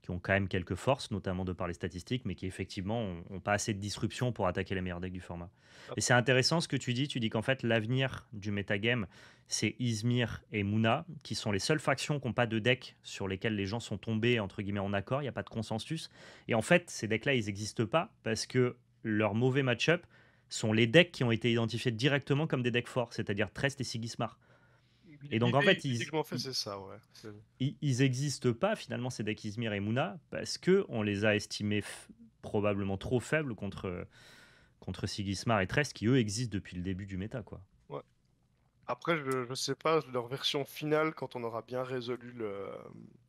qui ont quand même quelques forces, notamment de par les statistiques, mais qui effectivement n'ont pas assez de disruption pour attaquer les meilleurs decks du format. Et c'est intéressant ce que tu dis, tu dis qu'en fait l'avenir du metagame, c'est Izmir et Muna, qui sont les seules factions qui n'ont pas de deck sur lesquels les gens sont tombés entre guillemets en accord, il n'y a pas de consensus. Et en fait, ces decks-là, ils n'existent pas parce que leurs mauvais match-up sont les decks qui ont été identifiés directement comme des decks forts, c'est-à-dire Trest et Sigismar. Et donc, en fait, ils, ça, ils, existent pas finalement ces decks Izmir et Muna parce que on les a estimés probablement trop faibles contre, contre Sigismar et Trest qui eux existent depuis le début du méta, quoi. Ouais. Après, je, ne sais pas leur version finale quand on aura bien résolu le,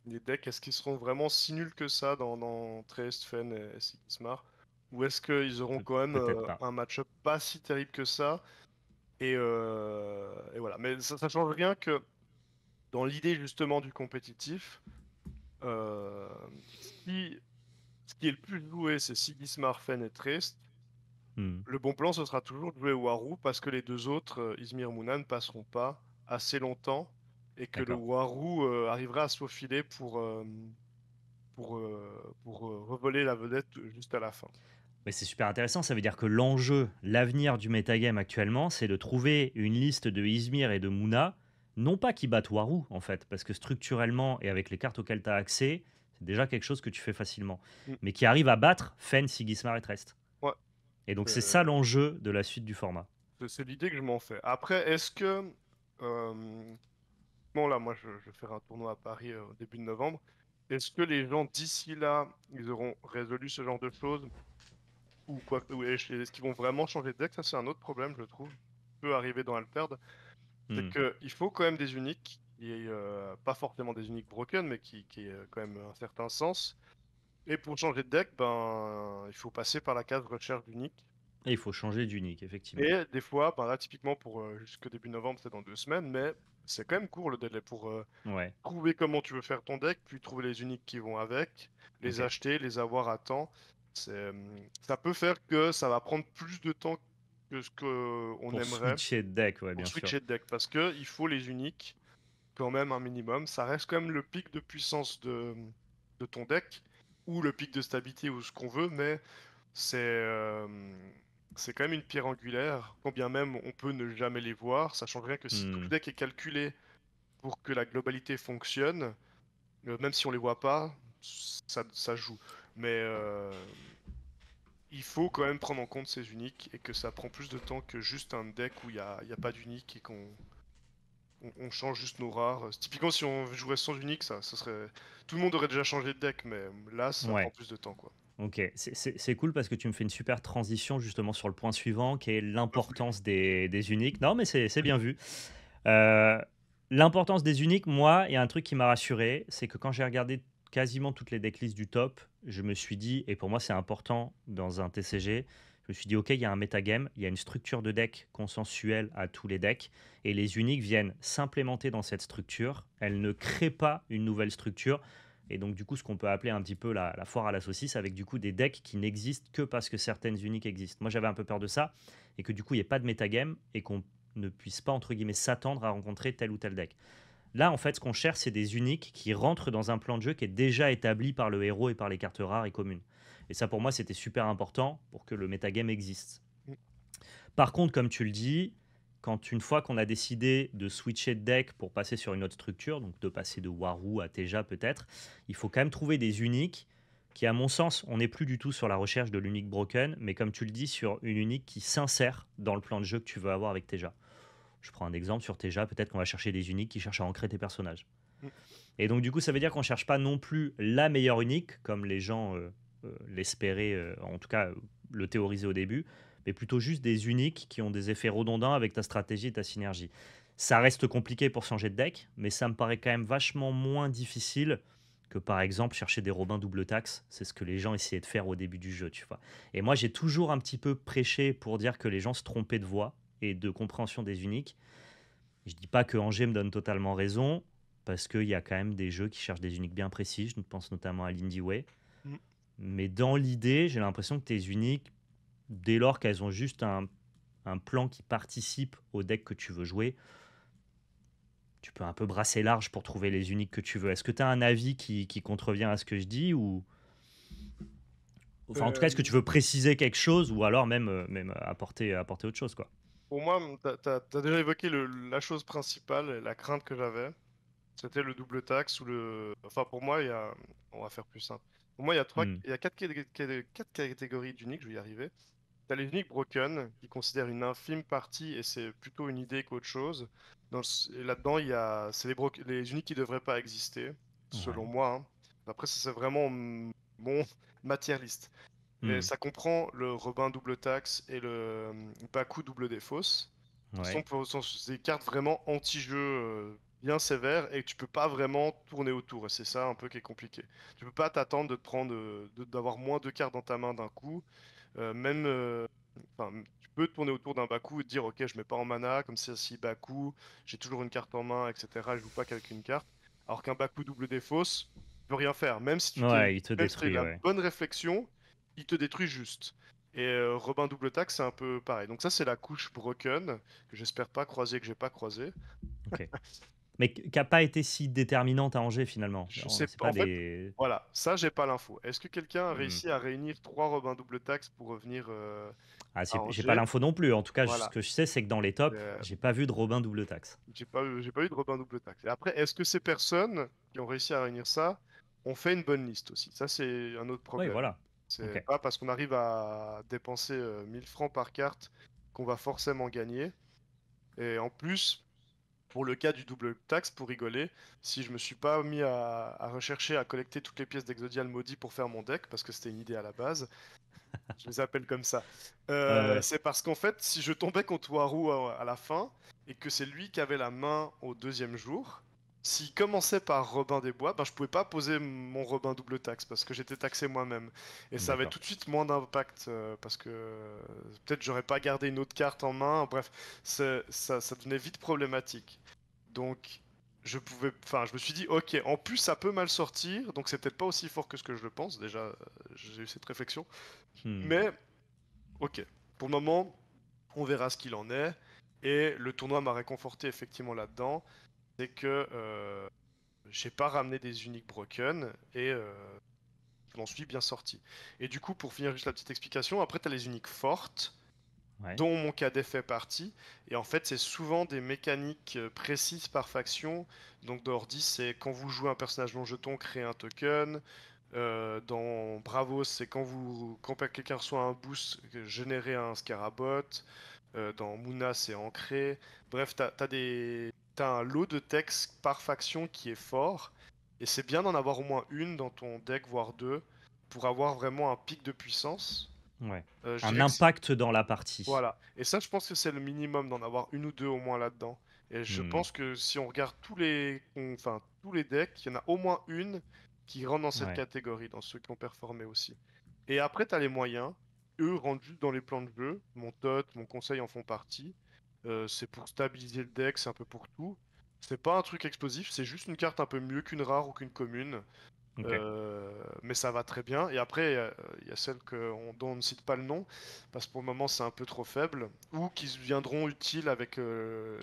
les decks, est-ce qu'ils seront vraiment si nuls que ça dans, dans Trest, Fen et Sigismar ou est-ce qu'ils auront quand même euh, un match-up pas si terrible que ça et, euh, voilà. Mais ça ne change rien que dans l'idée justement du compétitif, euh, si ce qui est le plus loué c'est Sigismar, Fen et Trist hmm. le bon plan, ce sera toujours de jouer Waru parce que les deux autres, Izmir Muna, ne passeront pas assez longtemps et que le Waru arrivera à se faufiler pour pour, pour revoler la vedette juste à la fin c'est super intéressant, ça veut dire que l'enjeu, l'avenir du metagame actuellement, c'est de trouver une liste de Izmir et de Mouna, non pas qui battent Waru en fait, parce que structurellement et avec les cartes auxquelles tu as accès, c'est déjà quelque chose que tu fais facilement, mm. mais qui arrive à battre Fen, Sigismar et Trest. Ouais. Et donc euh, c'est ça l'enjeu de la suite du format. C'est l'idée que je m'en fais. Après, est-ce que... Euh, bon là, moi je, vais faire un tournoi à Paris euh, au début de novembre. Est-ce que les gens d'ici là, ils auront résolu ce genre de choses ou quoi est-ce qu'ils vont vraiment changer de deck ça c'est un autre problème je trouve peut arriver dans Altered mm. c'est hmm. qu'il faut quand même des uniques euh, pas forcément des uniques broken mais qui, qui aient euh, quand même un certain sens et pour changer de deck ben il faut passer par la case recherche d'unique et il faut changer d'unique effectivement et des fois ben là typiquement pour euh, jusque début novembre c'est dans deux semaines mais c'est quand même court le délai pour trouver comment tu veux faire ton deck, puis trouver les uniques qui vont avec, les acheter, les avoir à temps. Euh, ça peut faire que ça va prendre plus de temps que ce qu'on aimerait. Switcher de deck, ouais, bien Switcher de deck, parce qu'il faut les uniques, quand même un minimum. Ça reste quand même le pic de puissance de, ton deck, ou le pic de stabilité, ou ce qu'on veut, mais c'est euh, c'est quand même une pierre angulaire, quand bien même on peut ne jamais les voir. Ça change rien que si tout le hmm. deck est calculé pour que la globalité fonctionne, euh, même si on les voit pas, ça joue. Mais euh, il faut quand même prendre en compte ces uniques et que ça prend plus de temps que juste un deck où il n'y a, a, pas d'unique et qu'on on, change juste nos rares. Typiquement, si on jouait sans unique, ça, ça serait tout le monde aurait déjà changé de deck, mais là, ça prend plus de temps, quoi. Ok, c'est cool parce que tu me fais une super transition justement sur le point suivant qui est l'importance des, des, uniques. Non, mais c'est bien vu. Euh, l'importance des uniques, moi, il y a un truc qui m'a rassuré, c'est que quand j'ai regardé quasiment toutes les decklists du top, je me suis dit, et pour moi c'est important dans un TCG, je me suis dit, ok, il y a un metagame, il y a une structure de deck consensuelle à tous les decks, et les uniques viennent s'implémenter dans cette structure, elles ne créent pas une nouvelle structure, et donc du coup ce qu'on peut appeler un petit peu la, la, foire à la saucisse, avec du coup des decks qui n'existent que parce que certaines uniques existent. Moi j'avais un peu peur de ça, et que du coup il n'y ait pas de metagame, et qu'on ne puisse pas, entre guillemets, s'attendre à rencontrer tel ou tel deck. Là, en fait, ce qu'on cherche, c'est des uniques qui rentrent dans un plan de jeu qui est déjà établi par le héros et par les cartes rares et communes. Et ça, pour moi, c'était super important pour que le metagame existe. Mm. Par contre, comme tu le dis, quand une fois qu'on a décidé de switcher de deck pour passer sur une autre structure, donc de passer de Waru à Teja peut-être, il faut quand même trouver des uniques qui, à mon sens, on n'est plus du tout sur la recherche de l'unique broken, mais comme tu le dis, sur une unique qui s'insère dans le plan de jeu que tu veux avoir avec Teja. Je prends un exemple sur Teja, peut-être qu'on va chercher des uniques qui cherchent à ancrer tes personnages. Mm. Et donc, du coup, ça veut dire qu'on ne cherche pas non plus la meilleure unique, comme les gens euh, euh, l'espéraient, euh, en tout cas le théorisaient au début, mais plutôt juste des uniques qui ont des effets redondants avec ta stratégie et ta synergie. Ça reste compliqué pour changer de deck, mais ça me paraît quand même vachement moins difficile que par exemple chercher des robins double taxe, c'est ce que les gens essayaient de faire au début du jeu, tu vois. Et moi j'ai toujours un petit peu prêché pour dire que les gens se trompaient de voix et de compréhension des uniques. Je dis pas que Angers me donne totalement raison, parce qu'il y a quand même des jeux qui cherchent des uniques bien précis. Je pense notamment à l'Indie Way. Mm. Mais dans l'idée, j'ai l'impression que tes uniques, dès lors qu'elles ont juste un, un, plan qui participe au deck que tu veux jouer, tu peux un peu brasser large pour trouver les uniques que tu veux. Est-ce que tu as un avis qui, qui, contrevient à ce que je dis ou... Enfin, en tout cas, est-ce que euh, tu veux préciser quelque chose ou alors même, euh, même apporter, apporter autre chose quoi pour moi, tu as, déjà évoqué la chose principale, la crainte que j'avais. C'était le double taxe ou le. Enfin, pour moi, il y a. On va faire plus simple. Pour moi, il y a, trois... Hmm. il y a quatre, catégories d'uniques, je vais y arriver. Tu as les uniques broken, qui considèrent une infime partie, et c'est plutôt une idée qu'autre chose. Là-dedans, a. C'est les, uniques qui ne devraient pas exister, selon moi. Hein. Après, c'est vraiment mon <laughs> matière liste. Mais hmm. ça comprend le Robin double taxe et le euh, Baku double défausse. Ce sont, des cartes vraiment anti-jeu euh, bien sévères et tu peux pas vraiment tourner autour. c'est ça un peu qui est compliqué. Tu peux pas t'attendre de prendre, euh, d'avoir moins de cartes dans ta main d'un coup. même, tu peux tourner autour d'un Baku et te dire ok je mets pas en mana comme ça si Baku j'ai toujours une carte en main etc. Je joue pas qu'avec une carte. Alors qu'un Baku double défausse peut rien faire. Même si tu ouais, il te bonne réflexion il te détruit juste. Et euh, Robin double taxe, c'est un peu pareil. Donc ça, c'est la couche broken que j'espère pas croiser, que j'ai pas croisé. <laughs> Mais qui n'a pas été si déterminante à Angers finalement. Je sais pas. voilà, ça j'ai pas l'info. Est-ce que quelqu'un a hmm. réussi à réunir trois Robin double taxe pour revenir euh, ah, J'ai pas l'info non plus. En tout cas, ce que je sais, c'est que dans les tops, euh, j'ai pas vu de Robin double taxe. J'ai pas, j'ai pas vu de Robin double taxe. Et après, est-ce que ces personnes qui ont réussi à réunir ça ont fait une bonne liste aussi Ça, c'est un autre problème. Oui, voilà. C'est pas parce qu'on arrive à dépenser 1000 euh, francs par carte qu'on va forcément gagner. Et en plus, pour le cas du double taxe, pour rigoler, si je me suis pas mis à, rechercher, à collecter toutes les pièces d'Exodial maudit pour faire mon deck, parce que c'était une idée à la base, <laughs> je les appelle comme ça. Euh, c'est parce qu'en fait, si je tombais contre Waru à la fin, et que c'est lui qui avait la main au deuxième jour, s'il commençait par Robin des Bois, ben, je pouvais pas poser mon Robin double taxe parce que j'étais taxé moi-même. Et ça avait tout de suite moins d'impact euh, parce que peut-être j'aurais pas gardé une autre carte en main. Bref, ça, ça devenait vite problématique. Donc, je pouvais, enfin, je me suis dit, ok, en plus ça peut mal sortir, donc c'est peut-être pas aussi fort que ce que je le pense. Déjà, j'ai eu cette réflexion. Hmm. Mais, ok, pour le moment, on verra ce qu'il en est. Et le tournoi m'a réconforté effectivement là-dedans c'est que euh, j'ai pas ramené des uniques broken et euh, je m'en suis bien sorti. Et du coup, pour finir juste la petite explication, après tu as les uniques fortes. dont mon cadet fait partie. Et en fait, c'est souvent des mécaniques euh, précises par faction. Donc dans Ordi, c'est quand vous jouez un personnage non jeton, créez un token. Euh, dans Bravo, c'est quand vous quand quelqu'un reçoit un boost, générer un scarabot. dans Muna, c'est ancré. Bref, tu as, des t'as un lot de textes par faction qui est fort. Et c'est bien d'en avoir au moins une dans ton deck, voire deux, pour avoir vraiment un pic de puissance. Euh, un impact dans la partie. Voilà. Et ça, je pense que c'est le minimum d'en avoir une ou deux au moins là-dedans. Et je hmm. pense que si on regarde tous les, enfin, tous les decks, il y en a au moins une qui rentre dans cette catégorie, dans ceux qui ont performé aussi. Et après, tu as les moyens. Eux rendus dans les plans de jeu. Mon tot, mon conseil en font partie. Euh, c'est pour stabiliser le deck, c'est un peu pour tout. C'est pas un truc explosif, c'est juste une carte un peu mieux qu'une rare ou qu'une commune. Euh, mais ça va très bien. Et après, il y, a celles que, dont on ne cite pas le nom, parce que pour le moment c'est un peu trop faible, ou qui viendront utiles avec, euh,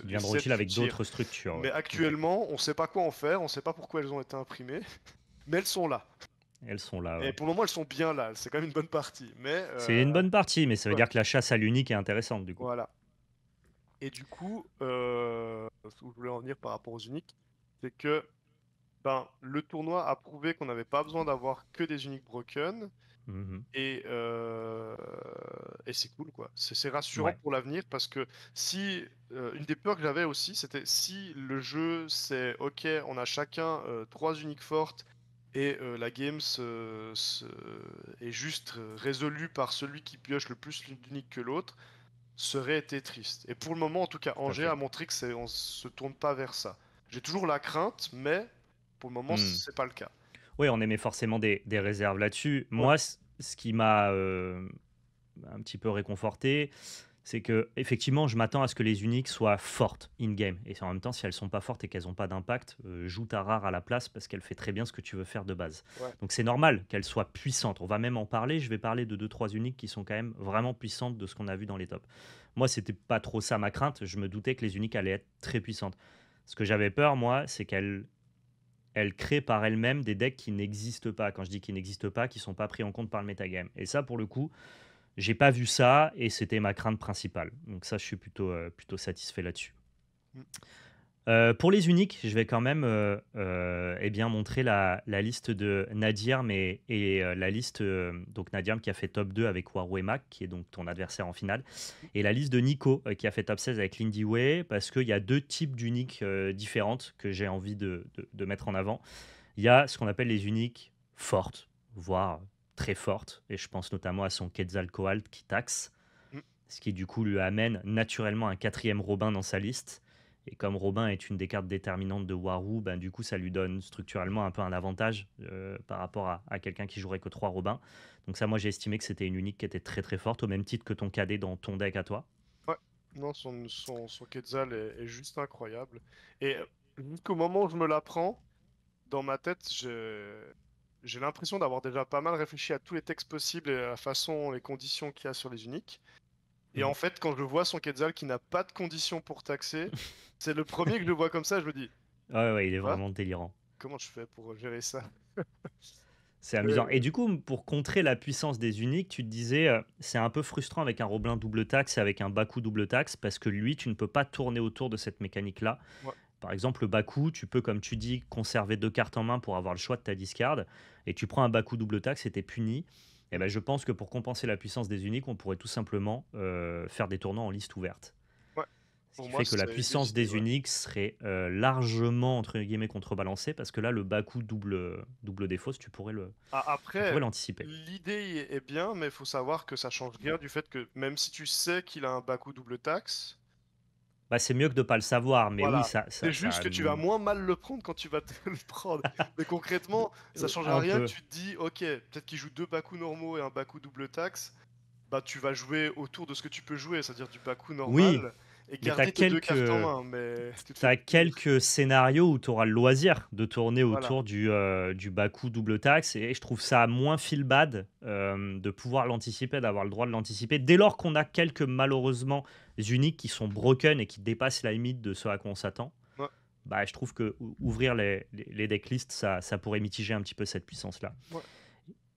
avec d'autres structures. Mais actuellement, on ne sait pas quoi en faire, on ne sait pas pourquoi elles ont été imprimées, <laughs> mais elles sont là. Elles sont là. Et pour le moment, elles sont bien là. C'est quand même une bonne partie. Mais c'est une bonne partie, mais ça veut dire que la chasse à l'unique est intéressante du coup. Voilà. Et du coup, euh, ce que je voulais en venir par rapport aux uniques, c'est que ben, le tournoi a prouvé qu'on n'avait pas besoin d'avoir que des uniques broken. Mhm. Et, euh, et c'est cool, quoi. C'est rassurant pour l'avenir parce que si. Euh, une des peurs que j'avais aussi, c'était si le jeu, c'est OK, on a chacun trois uniques fortes et la game est juste résolue par celui qui pioche le plus d'uniques que l'autre serait été triste. Et pour le moment, en tout cas, Angers a montré que c'est, on se tourne pas vers ça. J'ai toujours la crainte, mais pour le moment, ce hmm. n'est c'est pas le cas. Oui, on émet forcément des, réserves là-dessus. Moi, ce qui m'a euh, un petit peu réconforté, c'est que effectivement, je m'attends à ce que les uniques soient fortes in-game. Et en même temps, si elles sont pas fortes et qu'elles n'ont pas d'impact, euh, joue ta rare à la place parce qu'elle fait très bien ce que tu veux faire de base. Donc c'est normal qu'elles soient puissantes. On va même en parler. Je vais parler de 2-3 uniques qui sont quand même vraiment puissantes de ce qu'on a vu dans les tops. Moi, c'était pas trop ça ma crainte. Je me doutais que les uniques allaient être très puissantes. Ce que j'avais peur, moi, c'est qu'elles elle crée par elle-même des decks qui n'existent pas. Quand je dis qu'ils n'existent pas, qui sont pas pris en compte par le metagame. Et ça, pour le coup, j'ai pas vu ça et c'était ma crainte principale. Donc ça, je suis plutôt, euh, plutôt satisfait là-dessus. Mm. Euh, pour les uniques, je vais quand même euh, eh bien montrer la, liste de Nadir mais, et la liste donc Nadir qui a fait top 2 avec mac qui est donc ton adversaire en finale, et la liste de Nico qui a fait top 16 avec Lindy Way, parce qu'il y a deux types d'uniques différentes que j'ai envie de, de mettre en avant. Il y a ce qu'on appelle les uniques fortes, voire très forte, et je pense notamment à son Quetzalcoatl qui taxe, mm. ce qui du coup lui amène naturellement un quatrième Robin dans sa liste. Et comme Robin est une des cartes déterminantes de Waru, ben, du coup ça lui donne structurellement un peu un avantage euh, par rapport à, quelqu'un qui jouerait que trois Robins. Donc ça moi j'ai estimé que c'était une unique qui était très très forte, au même titre que ton cadet dans ton deck à toi. Ouais, non, son, Quetzal est, juste incroyable. Et euh, jusqu'au moment où je me la prends, dans ma tête, je j'ai l'impression d'avoir déjà pas mal réfléchi à tous les textes possibles et à la façon, les conditions qu'il y a sur les uniques. Et mm. en fait, quand je vois son Quetzal qui n'a pas de conditions pour taxer, <laughs> c'est le premier que je vois comme ça, je me dis. Ouais, ouais, il est ah. vraiment délirant. Comment je fais pour gérer ça C'est amusant. Euh. Et du coup, pour contrer la puissance des uniques, tu te disais, euh, c'est un peu frustrant avec un Roblin double taxe et avec un Baku double taxe, parce que lui, tu ne peux pas tourner autour de cette mécanique-là. Ouais. Par exemple, le Baku, tu peux, comme tu dis, conserver deux cartes en main pour avoir le choix de ta discard. Et tu prends un Baku double taxe et t'es puni. Et eh ben, je pense que pour compenser la puissance des uniques, on pourrait tout simplement euh, faire des tournants en liste ouverte. Ce qui fait que la puissance des uniques serait euh, largement, entre guillemets, contrebalancée, parce que là, le Baku double, double défausse, tu pourrais le ah, l'anticiper. L'idée est bien, mais il faut savoir que ça change rien du fait que même si tu sais qu'il a un Baku double taxe, bah, c'est mieux que de ne pas le savoir, mais oui, ça. c'est juste que tu vas moins mal le prendre quand tu vas <laughs> le prendre. <laughs> mais concrètement, ça euh, change rien. Tu te dis, ok, peut-être qu'il joue deux Baku normaux et un Baku double taxe. Bah, tu vas jouer autour de ce que tu peux jouer, c'est-à-dire du Baku normal. Et t'as quelques, as quelques scénarios où tu auras le loisir de tourner autour du, euh, du bas coût double taxe. Et je trouve ça moins feel bad euh, de pouvoir l'anticiper, d'avoir le droit de l'anticiper. Dès lors qu'on a quelques, malheureusement, uniques qui sont broken et qui dépassent la limite de ce à quoi on s'attend, bah, je trouve que ouvrir les, les, les ça, pourrait mitiger un petit peu cette puissance-là.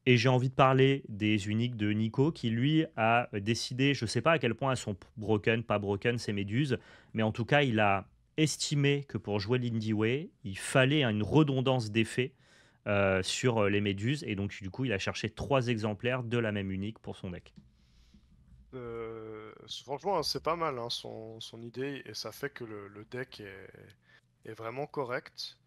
Et j'ai envie de parler des uniques de Nico qui, lui, a décidé, je ne sais pas à quel point elles sont broken, pas broken, ces méduses, mais en tout cas, il a estimé que pour jouer Way, il fallait une redondance d'effets euh, sur les méduses. Et donc, du coup, il a cherché trois exemplaires de la même unique pour son deck. Euh, franchement, hein, c'est pas mal hein, son, son, idée et ça fait que le, le deck est, est vraiment correct.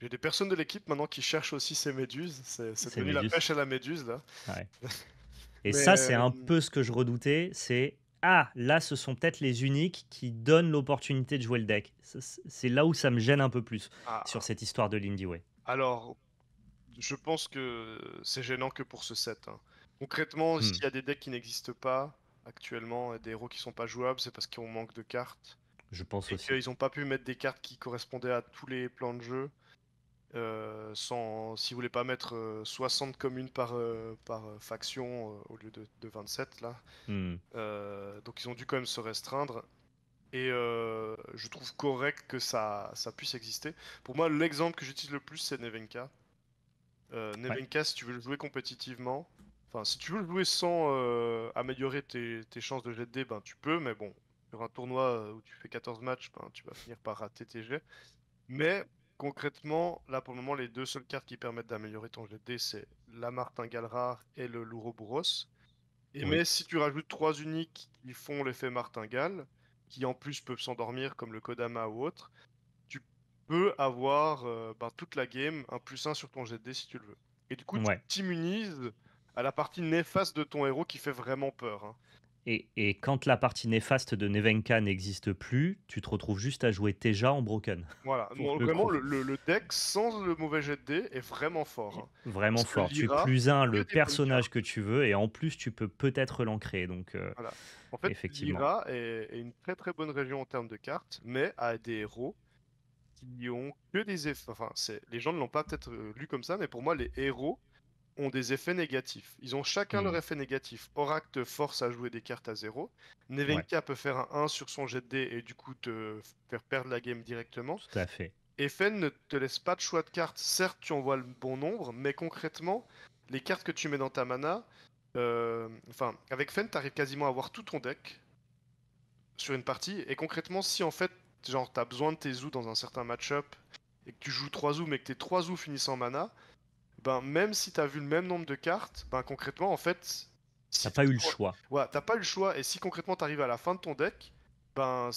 J'ai des personnes de l'équipe maintenant qui cherchent aussi ces méduses. C'est devenu la pêche à la méduse, là. <laughs> Et ça, c'est un euh, peu ce que je redoutais. C'est ah, là, ce sont peut-être les uniques qui donnent l'opportunité de jouer le deck. C'est là où ça me gêne un peu plus ah, ah. sur cette histoire de l'Indie Way. Alors, je pense que c'est gênant que pour ce set. Hein. Concrètement, hmm. s'il y a des decks qui n'existent pas actuellement et des héros qui sont pas jouables, c'est parce qu'on manque de cartes. Je pense et aussi. qu'ils n'ont pas pu mettre des cartes qui correspondaient à tous les plans de jeu. S'ils euh, sans, si vous voulez pas mettre 60 euh, communes par, euh, par faction au lieu de, de 27 là. Hmm. donc ils ont dû quand même se restreindre. Et je trouve correct que ça, ça puisse exister. Pour moi, l'exemple que j'utilise le plus, c'est Nevenka. Nevenka, si tu veux le jouer compétitivement, enfin, si tu veux le jouer sans améliorer tes, tes, chances de jet ben, tu peux, mais bon, sur un tournoi où tu fais 14 matchs, ben, tu vas finir par rater tes jets. Mais concrètement, là pour le moment, les deux seules cartes qui permettent d'améliorer ton GD, c'est la martingale rare et le Louroboros. Et mais si tu rajoutes trois uniques qui font l'effet martingale, qui en plus peuvent s'endormir comme le Kodama ou autre, tu peux avoir euh, ben, toute la game un plus 1 sur ton GD si tu le veux. Et du coup, tu t'immunises à la partie néfaste de ton héros qui fait vraiment peur. Hein. Et, quand la partie néfaste de Nevenka n'existe plus, tu te retrouves juste à jouer Teja en Broken. Voilà, vraiment le, deck sans le mauvais jet de dés est vraiment fort. Hein. Vraiment fort. Tu plus un le personnage que tu veux et en plus tu peux peut-être l'ancrer. Donc, euh, effectivement. est, une très très bonne région en termes de cartes, mais a des héros qui ont que des effets. Enfin, les gens ne l'ont pas peut-être euh, lu comme ça, mais pour moi, les héros ont des effets négatifs. Ils ont chacun leur hmm. effet négatif. te force à jouer des cartes à zéro. Nevenka peut faire un 1 sur son jet de et du coup te faire perdre la game directement. Tout à fait. Effen ne te laisse pas de choix de cartes. Certes, tu envoies le bon nombre, mais concrètement, les cartes que tu mets dans ta mana, euh, enfin, avec Fen, arrives quasiment à avoir tout ton deck sur une partie. Et concrètement, si en fait, genre, as besoin de tes zoos dans un certain match-up et que tu joues 3 zoos, mais que tes 3 zoos finissent en mana, ben, même si tu as vu le même nombre de cartes, ben, concrètement, en fait. ça' t'as pas eu le choix. Ouais, t'as pas le choix. Et si concrètement tu arrives à la fin de ton deck, ben,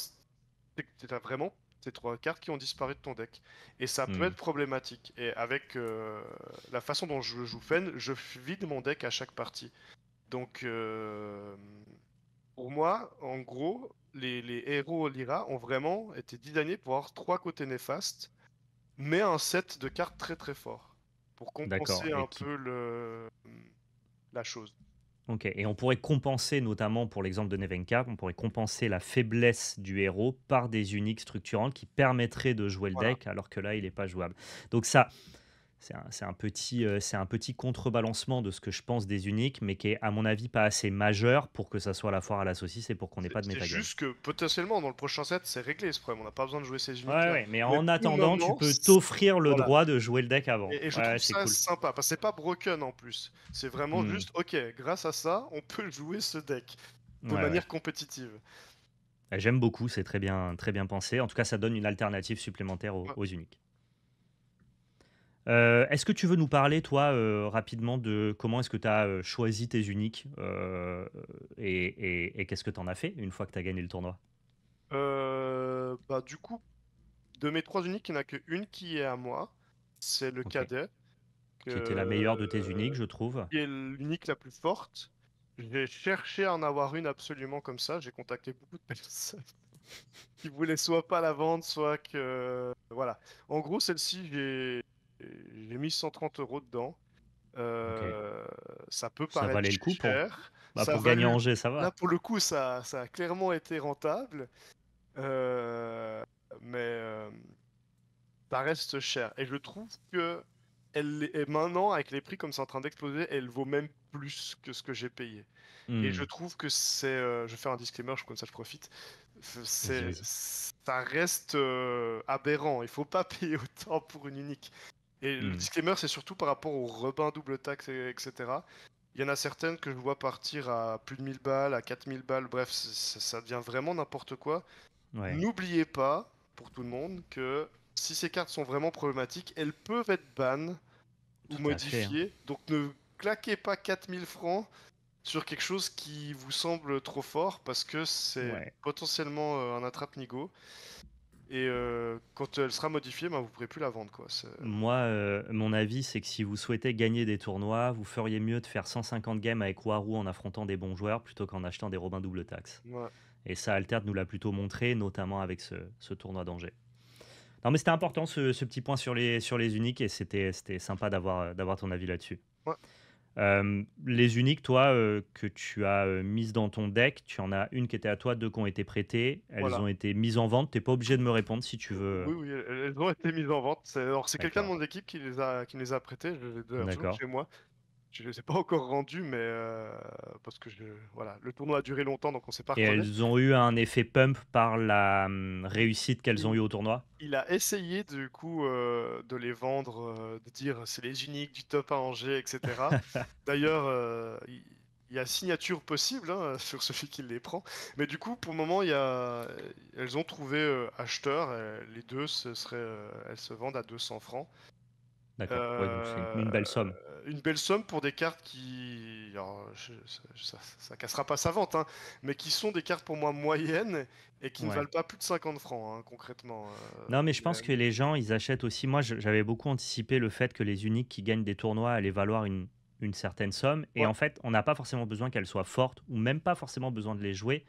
t'as vraiment ces trois cartes qui ont disparu de ton deck. Et ça peut hmm. être problématique. Et avec euh, la façon dont je joue Fen, je vide mon deck à chaque partie. Donc, euh, pour moi, en gros, les, héros Lira ont vraiment été derniers pour avoir trois côtés néfastes, mais un set de cartes très très fort compenser un peu le, la chose. Ok, et on pourrait compenser, notamment pour l'exemple de Nevenka, on pourrait compenser la faiblesse du héros par des uniques structurants qui permettraient de jouer le deck, alors que là, il n'est pas jouable. Donc ça, c'est un, petit, euh, un petit contrebalancement de ce que je pense des uniques, mais qui est, à mon avis, pas assez majeur pour que ça soit la foire à la saucisse et pour qu'on n'ait pas de méta C'est juste que potentiellement, dans le prochain set, c'est réglé ce problème. On n'a pas besoin de jouer ces uniques. mais, en attendant, tu peux t'offrir le droit de jouer le deck avant. Et, je trouve ça sympa, parce c'est pas broken en plus. C'est vraiment hmm. juste, ok, grâce à ça, on peut jouer ce deck de manière compétitive. J'aime beaucoup, c'est très bien, très bien pensé. En tout cas, ça donne une alternative supplémentaire aux uniques. Euh, est-ce que tu veux nous parler, toi, euh, rapidement, de comment est-ce que tu as euh, choisi tes uniques et, qu'est-ce que tu en as fait une fois que tu as gagné le tournoi bah, Du coup, de mes trois uniques, il n'y en a qu'une qui est à moi. C'est le cadet. C'était qui était la meilleure de tes uniques, je trouve. Qui est l'unique la plus forte. J'ai cherché à en avoir une absolument comme ça. J'ai contacté beaucoup de personnes <laughs> qui voulaient soit pas la vendre, soit que. Voilà. En gros, celle-ci, j'ai euh, j'ai mis 130 euros dedans. Euh, ça peut ça paraître le coup cher. Pour, bah, gagner en Angers, ça va. Là, pour le coup, ça, ça a clairement été rentable. Euh, mais ça reste cher. Et je trouve que elle est maintenant, avec les prix comme c'est en train d'exploser, elle vaut même plus que ce que j'ai payé. Et hmm. je trouve que c'est. je vais faire un disclaimer, je, comme ça je profite. ça reste aberrant. Il faut pas <laughs> payer autant pour une unique. Et le hmm. disclaimer, c'est surtout par rapport aux rebins double taxe, etc. Il y en a certaines que je vois partir à plus de 1000 balles, à 4000 balles, bref, ça devient vraiment n'importe quoi. N'oubliez pas, pour tout le monde, que si ces cartes sont vraiment problématiques, elles peuvent être bannes ou hein. modifiées. Donc ne claquez pas 4000 francs sur quelque chose qui vous semble trop fort parce que c'est potentiellement euh, un attrape-nigo. Et euh, quand elle sera modifiée, ben, vous ne pourrez plus la vendre. Quoi. Euh, Moi, euh, mon avis, c'est que si vous souhaitez gagner des tournois, vous feriez mieux de faire 150 games avec Waru en affrontant des bons joueurs plutôt qu'en achetant des Robins double taxe. Et ça, alterne nous l'a plutôt montré, notamment avec ce, tournoi d'Angers. Non, mais c'était important ce, petit point sur les, sur les uniques et c'était sympa d'avoir ton avis là-dessus. Ouais. Euh, les uniques, toi, euh, que tu as euh, mises dans ton deck, tu en as une qui était à toi, deux qui ont été prêtées, elles ont été mises en vente. tu n'es pas obligé de me répondre si tu veux. Oui, elles ont été mises en vente. C'est, c'est quelqu'un de mon équipe qui les a, qui les a prêtées. Je les chez moi je ne les ai pas encore rendus, mais euh, parce que voilà, le tournoi a duré longtemps, donc on ne sait pas. Et elles ont eu un effet pump par la hum, réussite qu'elles ont eu au tournoi. Il a essayé du coup euh, de les vendre, euh, de dire c'est les uniques du top à Angers, etc. <laughs> D'ailleurs, il y a signature possible hein, sur <laughs> sur celui qui les prend, mais du coup pour le moment, y a... elles ont trouvé acheteur. les deux, elles se vendent à 200 francs une belle somme. Euh, une belle somme pour des cartes qui. ça, cassera pas sa vente, hein, mais qui sont des cartes pour moi moyennes et qui ne valent pas plus de 50 francs, hein, concrètement. Euh, non, mais je pense que les gens, ils achètent aussi. Moi, j'avais beaucoup anticipé le fait que les uniques qui gagnent des tournois allaient valoir une, une certaine somme. Et en fait, on n'a pas forcément besoin qu'elles soient fortes ou même pas forcément besoin de les jouer.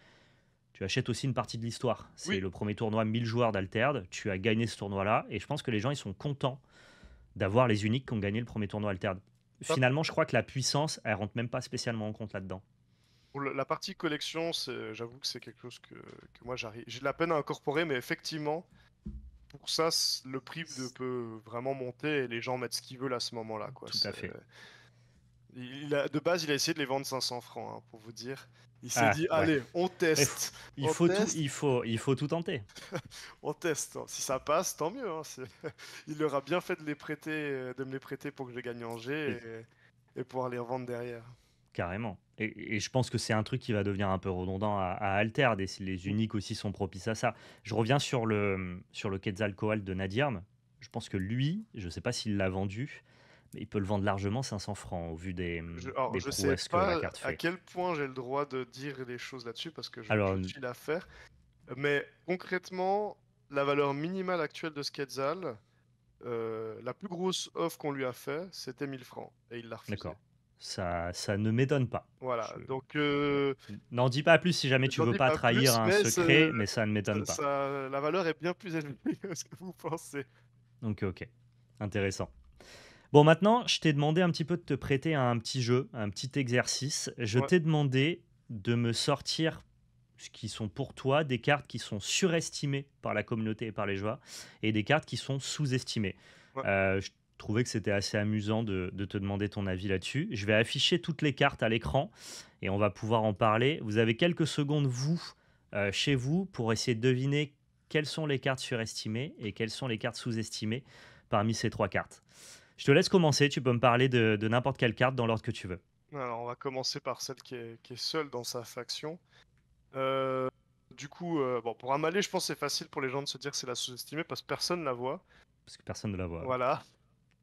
Tu achètes aussi une partie de l'histoire. C'est le premier tournoi 1000 joueurs d'Alterde Tu as gagné ce tournoi-là. Et je pense que les gens, ils sont contents d'avoir les uniques qui ont gagné le premier tournoi alterne. Finalement, je crois que la puissance, elle rentre même pas spécialement en compte là-dedans. Pour la partie collection, j'avoue que c'est quelque chose que, moi j'arrive. J'ai de la peine à incorporer, mais effectivement, pour ça, le prix peut vraiment monter et les gens mettent ce qu'ils veulent à ce moment-là. Tout à fait. de base, il a essayé de les vendre 500 francs, hein, pour vous dire. Il s'est ah, dit, allez, on teste. Il, faut Tout, il, faut, il faut tout tenter. <laughs> on teste. Si ça passe, tant mieux. Hein. <laughs> Il aura bien fait de, les prêter, euh, de me les prêter pour que je les gagne en G et, et pouvoir les revendre derrière. Carrément. Et, je pense que c'est un truc qui va devenir un peu redondant à, Alter. Des, les uniques aussi sont propices à ça. Je reviens sur le, sur le Quetzalcoatl de Nadirm. Je pense que lui, je ne sais pas s'il l'a vendu, il peut le vendre largement 500 francs au vu des, je, mm, sais pas À quel point j'ai le droit de dire des choses là-dessus parce que je, suis l'affaire. Mais concrètement, la valeur minimale actuelle de Sketzal, euh, la plus grosse offre qu'on lui a fait, c'était 1000 francs et il l'a refusé. D'accord. Ça, ça ne m'étonne pas. Voilà. Donc, euh, n'en dis pas plus si jamais tu veux pas, trahir un secret, mais ça ne m'étonne pas. la valeur est bien plus élevée <laughs> que ce que vous pensez. Donc, ok, intéressant. Bon, maintenant, je t'ai demandé un petit peu de te prêter à un petit jeu, un petit exercice. Je t'ai demandé de me sortir ce qui sont pour toi des cartes qui sont surestimées par la communauté et par les joueurs et des cartes qui sont sous-estimées. Euh, je trouvais que c'était assez amusant de, te demander ton avis là-dessus. Je vais afficher toutes les cartes à l'écran et on va pouvoir en parler. Vous avez quelques secondes, vous, euh, chez vous, pour essayer de deviner quelles sont les cartes surestimées et quelles sont les cartes sous-estimées parmi ces trois cartes. Je te laisse commencer, tu peux me parler de, n'importe quelle carte dans l'ordre que tu veux. Alors, on va commencer par celle qui est, seule dans sa faction. Euh, du coup, euh, bon, pour Amalé, je pense que c'est facile pour les gens de se dire que c'est la sous-estimée parce que personne ne la voit. Parce que personne ne la voit. Voilà,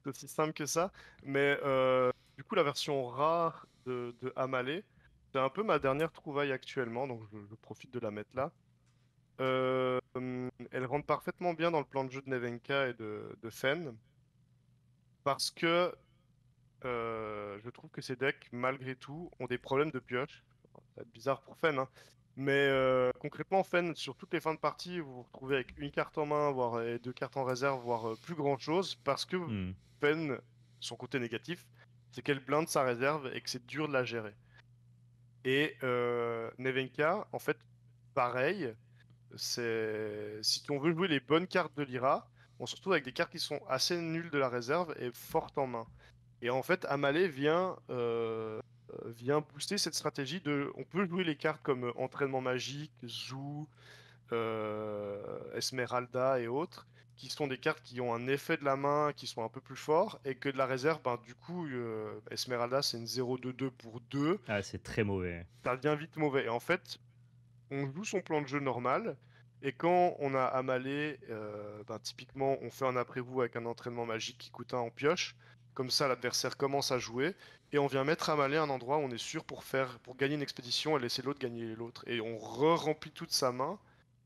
c'est aussi simple que ça. Mais euh, du coup, la version rare de, Amalé, c'est un peu ma dernière trouvaille actuellement, donc je, profite de la mettre là. elle rentre parfaitement bien dans le plan de jeu de Nevenka et de, de parce que euh, je trouve que ces decks, malgré tout, ont des problèmes de pioche. Ça va être bizarre pour Fen, hein. mais euh, concrètement, Fen, sur toutes les fins de partie, vous vous retrouvez avec une carte en main, voire deux cartes en réserve, voire euh, plus grand chose, parce que hmm. Fen, son côté négatif, c'est qu'elle blinde sa réserve et que c'est dur de la gérer. Et Nevenka, en fait, pareil, c'est si on veut jouer les bonnes cartes de l'Ira, on se retrouve avec des cartes qui sont assez nulles de la réserve et fortes en main. Et en fait, Amalé vient, euh, vient booster cette stratégie de. On peut jouer les cartes comme euh, entraînement magique, Zoo, euh, Esmeralda et autres, qui sont des cartes qui ont un effet de la main, qui sont un peu plus forts, et que de la réserve, ben, du coup, Esmeralda, c'est une 0-2-2 pour 2. Ah, c'est très mauvais. Ça devient vite mauvais. Et en fait, on joue son plan de jeu normal, et quand on a amalé, euh, ben, typiquement, on fait un après-vous avec un entraînement magique qui coûte un en pioche. Comme ça, l'adversaire commence à jouer et on vient mettre amalé un endroit où on est sûr pour faire, pour gagner une expédition et laisser l'autre gagner l'autre. Et on re-remplit toute sa main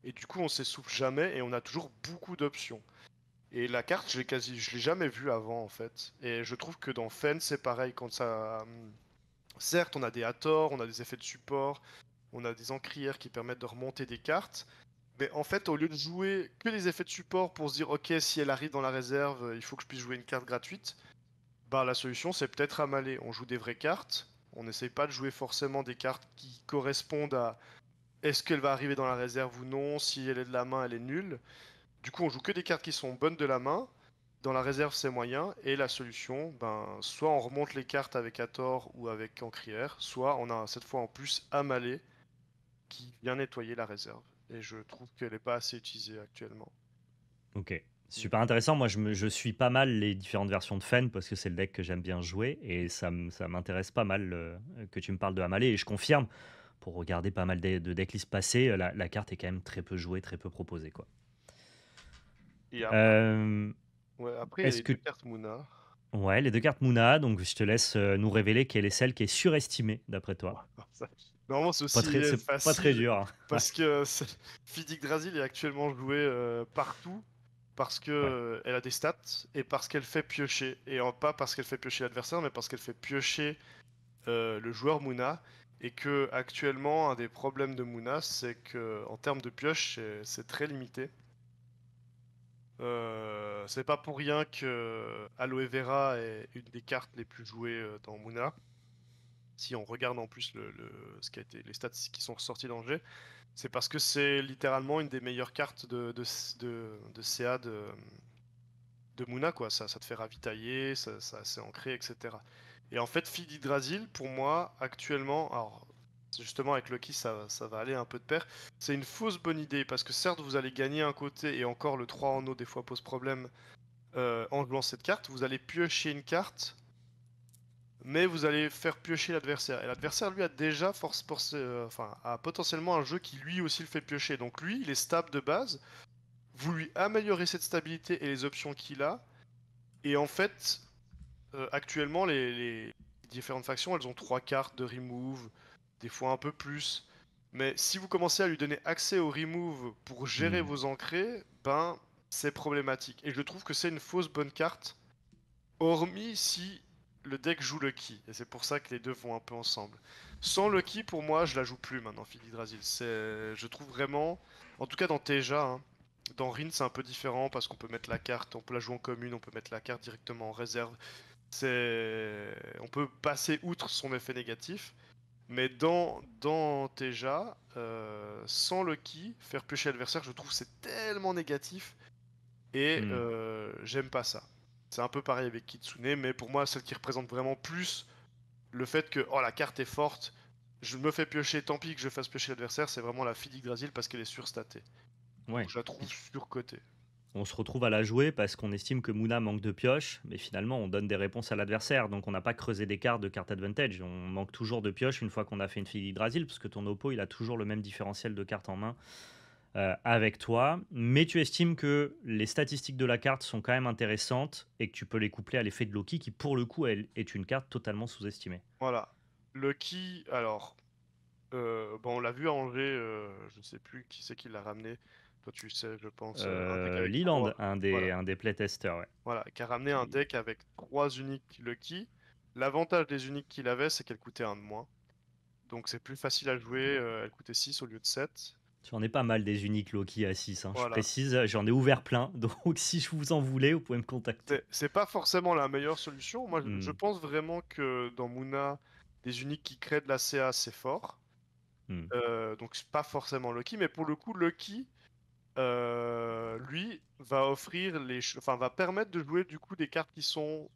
et du coup, on s'essouffle jamais et on a toujours beaucoup d'options. Et la carte, je l'ai quasi, je l'ai jamais vue avant en fait. Et je trouve que dans Fen, c'est pareil quand ça. Hum, certes, on a des Hathor, on a des effets de support, on a des encrières qui permettent de remonter des cartes, mais en fait, au lieu de jouer que les effets de support pour se dire ok, si elle arrive dans la réserve, euh, il faut que je puisse jouer une carte gratuite, bah la solution c'est peut-être Amalé. On joue des vraies cartes, on n'essaye pas de jouer forcément des cartes qui correspondent à est-ce qu'elle va arriver dans la réserve ou non, si elle est de la main, elle est nulle. Du coup, on joue que des cartes qui sont bonnes de la main, dans la réserve c'est moyen, et la solution, ben, soit on remonte les cartes avec Ator ou avec Ancrière, soit on a cette fois en plus Amalé qui vient nettoyer la réserve et je trouve qu'elle n'est pas assez utilisée actuellement. Ok. Super intéressant. Moi, je, je, suis pas mal les différentes versions de Fen parce que c'est le deck que j'aime bien jouer et ça, m'intéresse pas mal euh, que tu me parles de Hamalé. Et je confirme, pour regarder pas mal de, de decklists passées, la, la, carte est quand même très peu jouée, très peu proposée. Quoi. après, ouais, les deux cartes Muna. Ouais, les deux cartes Muna. Donc, je te laisse euh, nous révéler quelle est celle qui est surestimée d'après toi. Normalement, c'est aussi euh, pas très, dur. Hein. Euh, euh, parce que Fidic Drazil est actuellement joué partout parce qu'elle a des stats et parce qu'elle fait piocher. Et pas parce qu'elle fait piocher l'adversaire, mais parce qu'elle fait piocher le joueur Muna. Et que actuellement, un des problèmes de Mouna, c'est qu'en termes de pioche, c'est très limité. c'est pas pour rien que Aloe Vera est une des cartes les plus jouées dans Muna si on regarde en plus le, ce qui a été, les stats qui sont ressortis dans jeu, c'est parce que c'est littéralement une des meilleures cartes de, de, de, CA de, de Muna. Quoi. Ça, ça te fait ravitailler, ça, c'est ancré, etc. Et en fait, Fididrasil, pour moi, actuellement, alors justement avec Lucky, ça, ça va aller un peu de pair, c'est une fausse bonne idée parce que certes, vous allez gagner un côté et encore le 3 en eau des fois pose problème euh, en jouant cette carte. Vous allez piocher une carte mais vous allez faire piocher l'adversaire. Et l'adversaire, lui, a déjà force, euh, enfin, a potentiellement un jeu qui lui aussi le fait piocher. Donc lui, il est stable de base. Vous lui améliorez cette stabilité et les options qu'il a. Et en fait, euh, actuellement, les, différentes factions, elles ont trois cartes de remove, des fois un peu plus. Mais si vous commencez à lui donner accès au remove pour gérer hmm. vos ancrées, ben c'est problématique. Et je trouve que c'est une fausse bonne carte. Hormis si le deck joue le qui et c'est pour ça que les deux vont un peu ensemble. Sans le qui, pour moi, je la joue plus maintenant, Philidrasil. Je trouve vraiment, en tout cas dans Teja, hein, dans Rin, c'est un peu différent parce qu'on peut mettre la carte, on peut la jouer en commune, on peut mettre la carte directement en réserve. C'est, on peut passer outre son effet négatif. Mais dans, dans Teja, euh, sans le qui, faire pêcher l'adversaire, je trouve c'est tellement négatif. Et hmm. euh, j'aime pas ça. C'est un peu pareil avec Kitsune, mais pour moi, celle qui représente vraiment plus le fait que oh, la carte est forte, je me fais piocher, tant pis que je fasse piocher l'adversaire, c'est vraiment la fille Drazil parce qu'elle est surstatée. Ouais. je la trouve surcotée. On se retrouve à la jouer parce qu'on estime que Muna manque de pioche, mais finalement on donne des réponses à l'adversaire, donc on n'a pas creusé des cartes de carte advantage. On manque toujours de pioche une fois qu'on a fait une fille Drazil parce que ton oppo il a toujours le même différentiel de cartes en main euh, avec toi, mais tu estimes que les statistiques de la carte sont quand même intéressantes et que tu peux les coupler à l'effet de Loki, qui pour le coup elle, est une carte totalement sous-estimée. Voilà. Loki, alors, euh, bon, on l'a vu à euh, je ne sais plus qui c'est qui l'a ramené. Toi, tu sais, je pense. Euh, Leland, un des, un des playtesters, ouais. Voilà, qui a ramené un deck avec trois uniques Loki. L'avantage des uniques qu'il avait, c'est qu'elle coûtait un de moins. Donc c'est plus facile à jouer, elle coûtait 6 au lieu de 7. J'en ai pas mal des uniques Loki à 6. Hein. Je précise, j'en ai ouvert plein. <laughs> Donc si je vous en voulais, vous pouvez me contacter. C'est pas forcément la meilleure solution. Moi, je hmm. pense vraiment que dans Muna, des uniques qui créent de la CA, c'est fort. Hmm. Euh, donc c'est pas forcément Loki. Mais pour le coup, Loki, euh, lui, va offrir les, enfin, va permettre de jouer du coup des cartes qui sont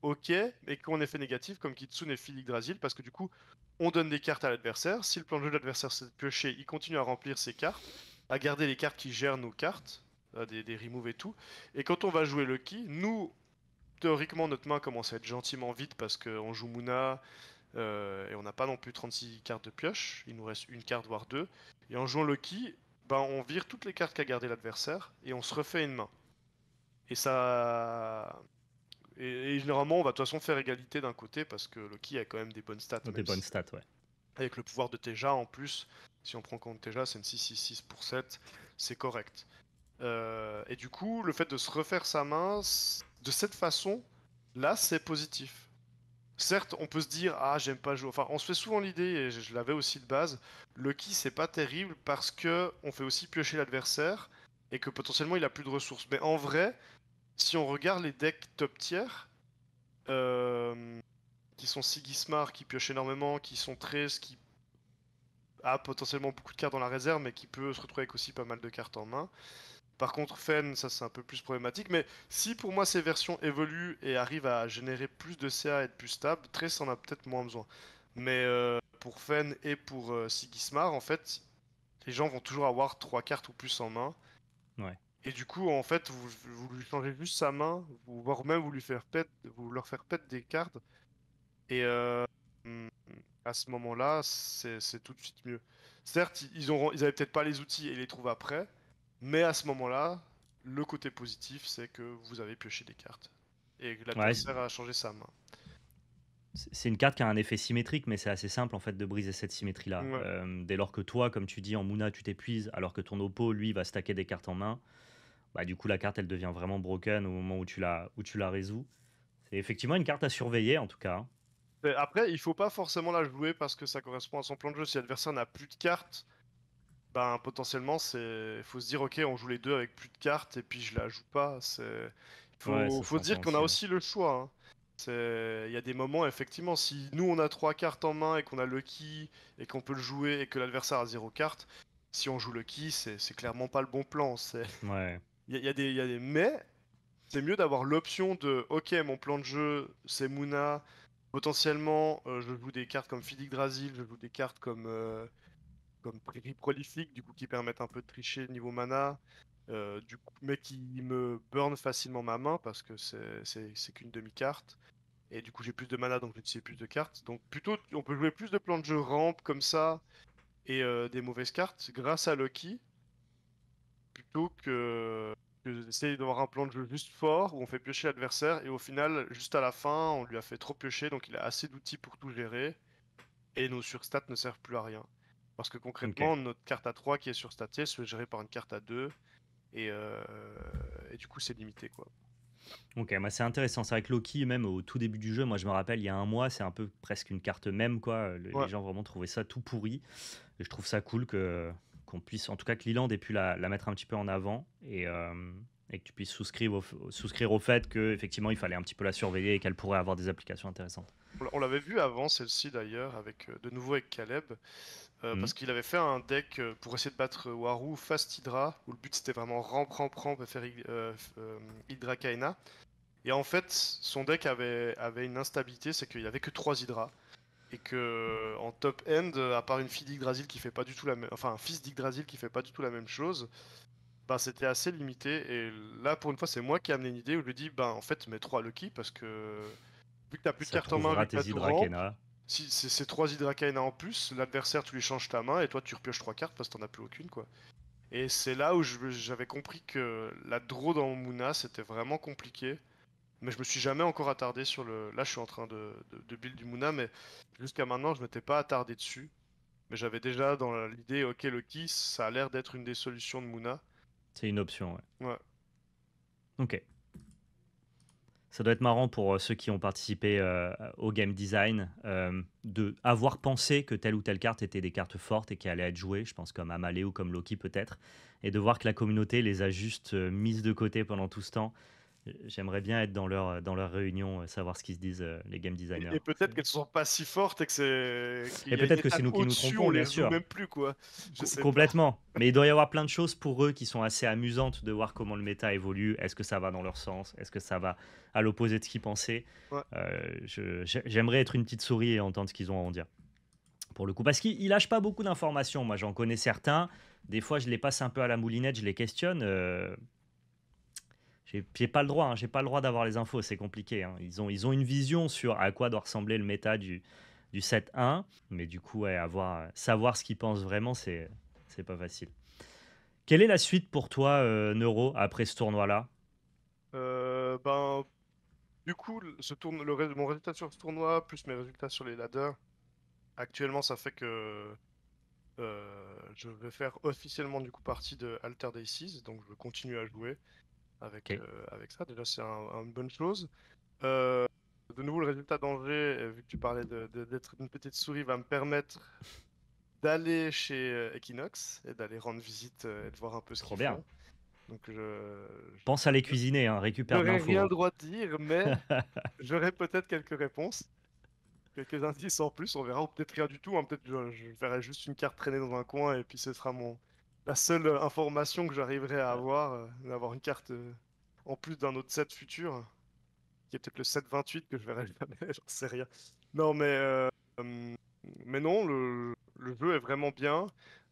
ok, mais qui ont effet négatif, comme Kitsune et Philippe Drasil, parce que du coup, on donne des cartes à l'adversaire. Si le plan de jeu de l'adversaire c'est de piocher, il continue à remplir ses cartes, à garder les cartes qui gèrent nos cartes, euh, des, des removes et tout. Et quand on va jouer le Lucky, nous, théoriquement, notre main commence à être gentiment vide parce qu'on joue Muna euh, et on n'a pas non plus 36 cartes de pioche. Il nous reste une carte, voire deux. Et en jouant Lucky, ben, on vire toutes les cartes qu'a gardé l'adversaire et on se refait une main. Et ça. Et, généralement, on va de toute façon faire égalité d'un côté parce que Loki a quand même des bonnes stats. Des bonnes stats, ouais. Avec le pouvoir de Teja en plus, si on prend compte Teja, c'est une 6-6-6 pour 7, c'est correct. Euh, et du coup, le fait de se refaire sa main, de cette façon, là, c'est positif. Certes, on peut se dire ah j'aime pas jouer. Enfin, on se fait souvent l'idée et je, l'avais aussi de base. Le c'est pas terrible parce que on fait aussi piocher l'adversaire et que potentiellement il a plus de ressources. Mais en vrai, si on regarde les decks top tiers, euh, qui sont Sigismar, qui pioche énormément, qui sont 13, qui a potentiellement beaucoup de cartes dans la réserve, mais qui peut se retrouver avec aussi pas mal de cartes en main. Par contre, Fen, ça c'est un peu plus problématique, mais si pour moi ces versions évoluent et arrivent à générer plus de CA et être plus stable, Trace en a peut-être moins besoin. Mais euh, pour Fen et pour euh, Sigismar, en fait, les gens vont toujours avoir 3 cartes ou plus en main. Ouais. Et du coup, en fait, vous, lui changez juste sa main, voire même vous lui faire pète, vous leur faire pète des cartes. Et euh, hmm, à ce moment-là, c'est tout de suite mieux. Certes, ils n'avaient ils peut-être pas les outils et les trouvent après, mais à ce moment-là, le côté positif, c'est que vous avez pioché des cartes et la l'adversaire a changé sa main. C'est une carte qui a un effet symétrique, mais c'est assez simple en fait de briser cette symétrie-là. Euh, dès lors que toi, comme tu dis, en Mouna, tu t'épuises, alors que ton oppo, lui, va stacker des cartes en main. Bah, du coup, la carte, elle devient vraiment broken au moment où tu la, où tu la résous. C'est effectivement une carte à surveiller, en tout cas. Hein. Après, il faut pas forcément la jouer parce que ça correspond à son plan de jeu. Si l'adversaire n'a plus de cartes, ben, potentiellement, c'est faut se dire, ok, on joue les deux avec plus de cartes et puis je la joue pas. Il faut, dire qu'on a aussi le choix. Hein. Il y a des moments, effectivement, si nous on a trois cartes en main et qu'on a le qui et qu'on peut le jouer et que l'adversaire a zéro carte, si on joue le qui, c'est, c'est clairement pas le bon plan. Ouais. Il y, a des, des... Mais c'est mieux d'avoir l'option de ok mon plan de jeu c'est Muna potentiellement euh, je joue des cartes comme Philippe Drasil, je joue des cartes comme euh, comme comme prolifique du coup qui permettent un peu de tricher niveau mana, euh, du mais qui me burn facilement ma main parce que c'est qu'une demi-carte. Et du coup j'ai plus de mana donc j'utilise plus de cartes. Donc plutôt on peut jouer plus de plans de jeu rampe comme ça et des mauvaises cartes grâce à Lucky plutôt que, d'essayer d'avoir un plan de jeu juste fort où on fait piocher l'adversaire et au final, juste à la fin, on lui a fait trop piocher donc il a assez d'outils pour tout gérer et nos surstats ne servent plus à rien. Parce que concrètement, notre carte à 3 qui est surstatée se fait par une carte à 2 euh, et, du coup, c'est limité quoi. Ok, bah, c'est intéressant. C'est vrai que Loki, même au tout début du jeu, moi je me rappelle, il y a un mois, c'est un peu presque une carte même, quoi. Les, gens vraiment trouvaient ça tout pourri. Et je trouve ça cool que puisse, en tout cas que l'Iland ait pu la, mettre un petit peu en avant et, euh, que tu puisses souscrire au, souscrire au fait qu'effectivement il fallait un petit peu la surveiller et qu'elle pourrait avoir des applications intéressantes. On l'avait vu avant celle-ci d'ailleurs, avec euh, de nouveau avec Caleb, euh, mhm. parce qu'il avait fait un deck pour essayer de battre Waru Fast Hydra, où le but c'était vraiment ramp, ramp, ramp et faire Hydra Kaina. Et en fait, son deck avait, une instabilité, c'est qu'il n'y avait que 3 Hydras et que en top end, à part une fille d'Yggdrasil qui fait pas du tout la même, enfin un fils d'Yggdrasil qui fait pas du tout la même chose, bah c'était assez limité. Et là, pour une fois, c'est moi qui ai amené une idée où je lui dis, bah en fait, mets trois Lucky parce que vu que t'as plus de cartes en main, si c'est ces trois Hydrakena en plus, l'adversaire tu lui changes ta main et toi tu repioches trois cartes parce que t'en as plus aucune quoi. Et c'est là où j'avais compris que la draw dans Mouna c'était vraiment compliqué mais je me suis jamais encore attardé sur le. Là, je suis en train de, de, build du Muna, mais jusqu'à maintenant, je ne m'étais pas attardé dessus. Mais j'avais déjà dans l'idée, ok, Loki, ça a l'air d'être une des solutions de Muna. C'est une option, ouais. Ouais. Ok. Ça doit être marrant pour euh, ceux qui ont participé euh, au game design d'avoir euh, de avoir pensé que telle ou telle carte était des cartes fortes et qui allait être jouées, je pense comme Amalé ou comme Loki peut-être, et de voir que la communauté les a juste mises de côté pendant tout ce temps J'aimerais bien être dans leur, dans leur réunion, euh, savoir ce qu'ils se disent, euh, les game designers. Et, peut-être qu'elles ne sont pas si fortes et que c'est. et peut-être que c'est nous qui nous trompons, bien sûr. Même plus, quoi. complètement. Mais il doit y avoir plein de choses pour eux qui sont assez amusantes de voir comment le méta évolue. Est-ce que ça va dans leur sens Est-ce que ça va à l'opposé de ce qu'ils pensaient euh, J'aimerais être une petite souris et entendre ce qu'ils ont à en dire. Pour le coup, parce qu'ils lâchent pas beaucoup d'informations. Moi, j'en connais certains. Des fois, je les passe un peu à la moulinette, je les questionne j'ai pas le droit, hein, j'ai pas le droit d'avoir les infos, c'est compliqué. Hein. Ils, ont, ils ont une vision sur à quoi doit ressembler le méta du, du 1 mais du coup, avoir, savoir ce qu'ils pensent vraiment, c'est pas facile. Quelle est la suite pour toi, euh, Neuro, après ce tournoi-là euh, ben, Du coup, ce tourne, le, mon résultat sur ce tournoi, plus mes résultats sur les ladders, actuellement, ça fait que euh, je vais faire officiellement du coup partie de Alter Day 6, donc je continue à jouer avec, euh, avec ça. Déjà, c'est une bonne chose. Euh, de nouveau, le résultat d'Angers, euh, vu que tu parlais d'être une petite souris, va me permettre d'aller chez Equinox et d'aller rendre visite et de voir un peu ce qu'ils font. Donc je, pense à les cuisiner, hein, récupère bien. rien le droit de dire, mais <laughs> j'aurai peut-être quelques réponses, quelques indices en plus. On verra, ou peut-être rien du tout. Hein. Peut-être je, je verrai juste une carte traîner dans un coin et puis ce sera mon, la seule euh, information que j'arriverai à avoir, euh, d'avoir une carte euh, en plus d'un autre set futur, qui est peut-être le 7-28 que je verrai jamais, <laughs> j'en sais rien. Non, mais, hum, mais non, le, jeu est vraiment bien.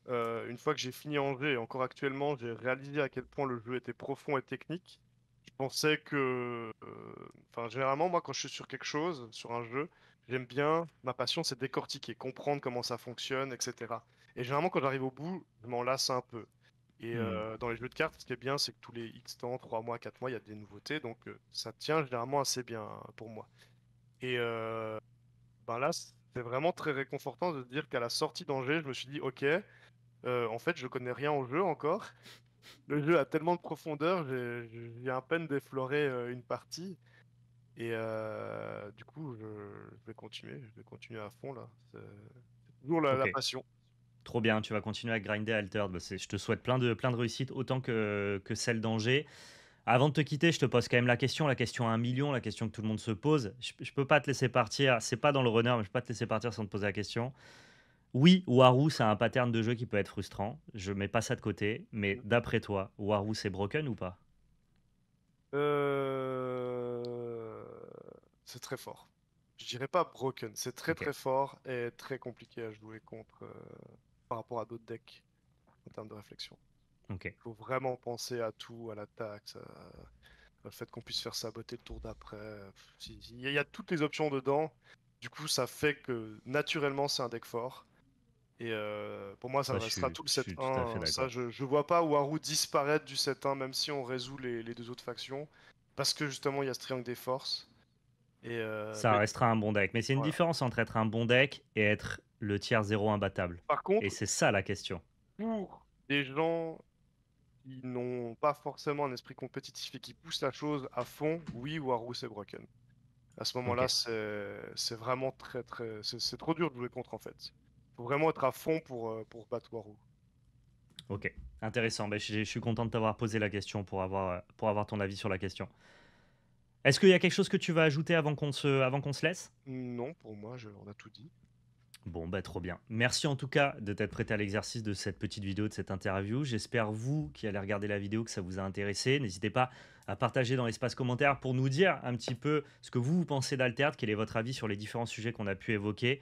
une fois que j'ai fini en jeu, et encore actuellement, j'ai réalisé à quel point le jeu était profond et technique. Je pensais que. Enfin, généralement, moi, quand je suis sur quelque chose, sur un jeu, j'aime bien. Ma passion, c'est décortiquer, comprendre comment ça fonctionne, etc. Et généralement, quand j'arrive au bout, je m'en lasse un peu. Et hmm. euh, dans les jeux de cartes, ce qui est bien, c'est que tous les X temps, 3 mois, 4 mois, il y a des nouveautés. Donc euh, ça tient généralement assez bien hein, pour moi. Et euh, ben là, c'est vraiment très réconfortant de dire qu'à la sortie d'Angers, je me suis dit, ok, en fait, je connais rien au jeu encore. Le jeu a tellement de profondeur, j'ai à peine défloré une partie. Et du coup, je, vais continuer, je vais continuer à fond là. C'est toujours la passion. Trop bien, tu vas continuer à grinder Alter. Altered. Bah, je te souhaite plein de, plein de réussites, autant que, celle d'Angers. Avant de te quitter, je te pose quand même la question, la question à un million, la question que tout le monde se pose. Je, ne peux pas te laisser partir, c'est pas dans le runner, mais je peux pas te laisser partir sans te poser la question. Oui, Waru, c'est un pattern de jeu qui peut être frustrant. Je mets pas ça de côté, mais d'après toi, Waru, c'est broken ou pas euh, C'est très fort. Je dirais pas broken, c'est très très fort et très compliqué à jouer contre. Euh, par rapport à d'autres decks en termes de réflexion. Il faut vraiment penser à tout, à l'attaque, taxe, euh, fait qu'on puisse faire saboter le tour d'après. Euh, il y a toutes les options dedans. Du coup, ça fait que naturellement, c'est un deck fort. Et euh, pour moi, ça, ah, restera tout le 7-1. Hein. ça, je, je vois pas Waru disparaître du 7-1, même si on résout les, deux autres factions. Parce que justement, il y a ce triangle des forces. Et ça restera un bon deck. Mais c'est une différence entre être un bon deck et être le tiers zéro imbattable. Par contre, et c'est ça la question. Pour des gens qui n'ont pas forcément un esprit compétitif et qui poussent la chose à fond, oui, Waru c'est broken. À ce moment-là, c'est vraiment très très. C'est trop dur de jouer contre en fait. Faut vraiment être à fond pour, euh, pour battre Waru. Ok, intéressant. Ben, je, suis content de t'avoir posé la question pour avoir, euh, pour avoir ton avis sur la question. Est-ce qu'il y a quelque chose que tu vas ajouter avant qu'on se, avant qu'on se laisse Non, pour moi, je, on a tout dit. Bon, bah trop bien. Merci en tout cas de t'être prêté à l'exercice de cette petite vidéo, de cette interview. J'espère, vous qui allez regarder la vidéo, que ça vous a intéressé. N'hésitez pas à partager dans l'espace commentaire pour nous dire un petit peu ce que vous, pensez d'Alterte quel est votre avis sur les différents sujets qu'on a pu évoquer.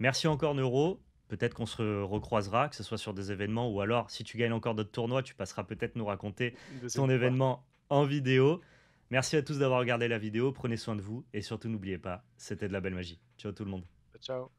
Merci encore, Neuro. Peut-être qu'on se recroisera, que ce soit sur des événements ou alors si tu gagnes encore d'autres tournois, tu passeras peut-être nous raconter ton événement en vidéo. Merci à tous d'avoir regardé la vidéo. Prenez soin de vous et surtout n'oubliez pas, c'était de la belle magie. Ciao tout le monde. Ciao.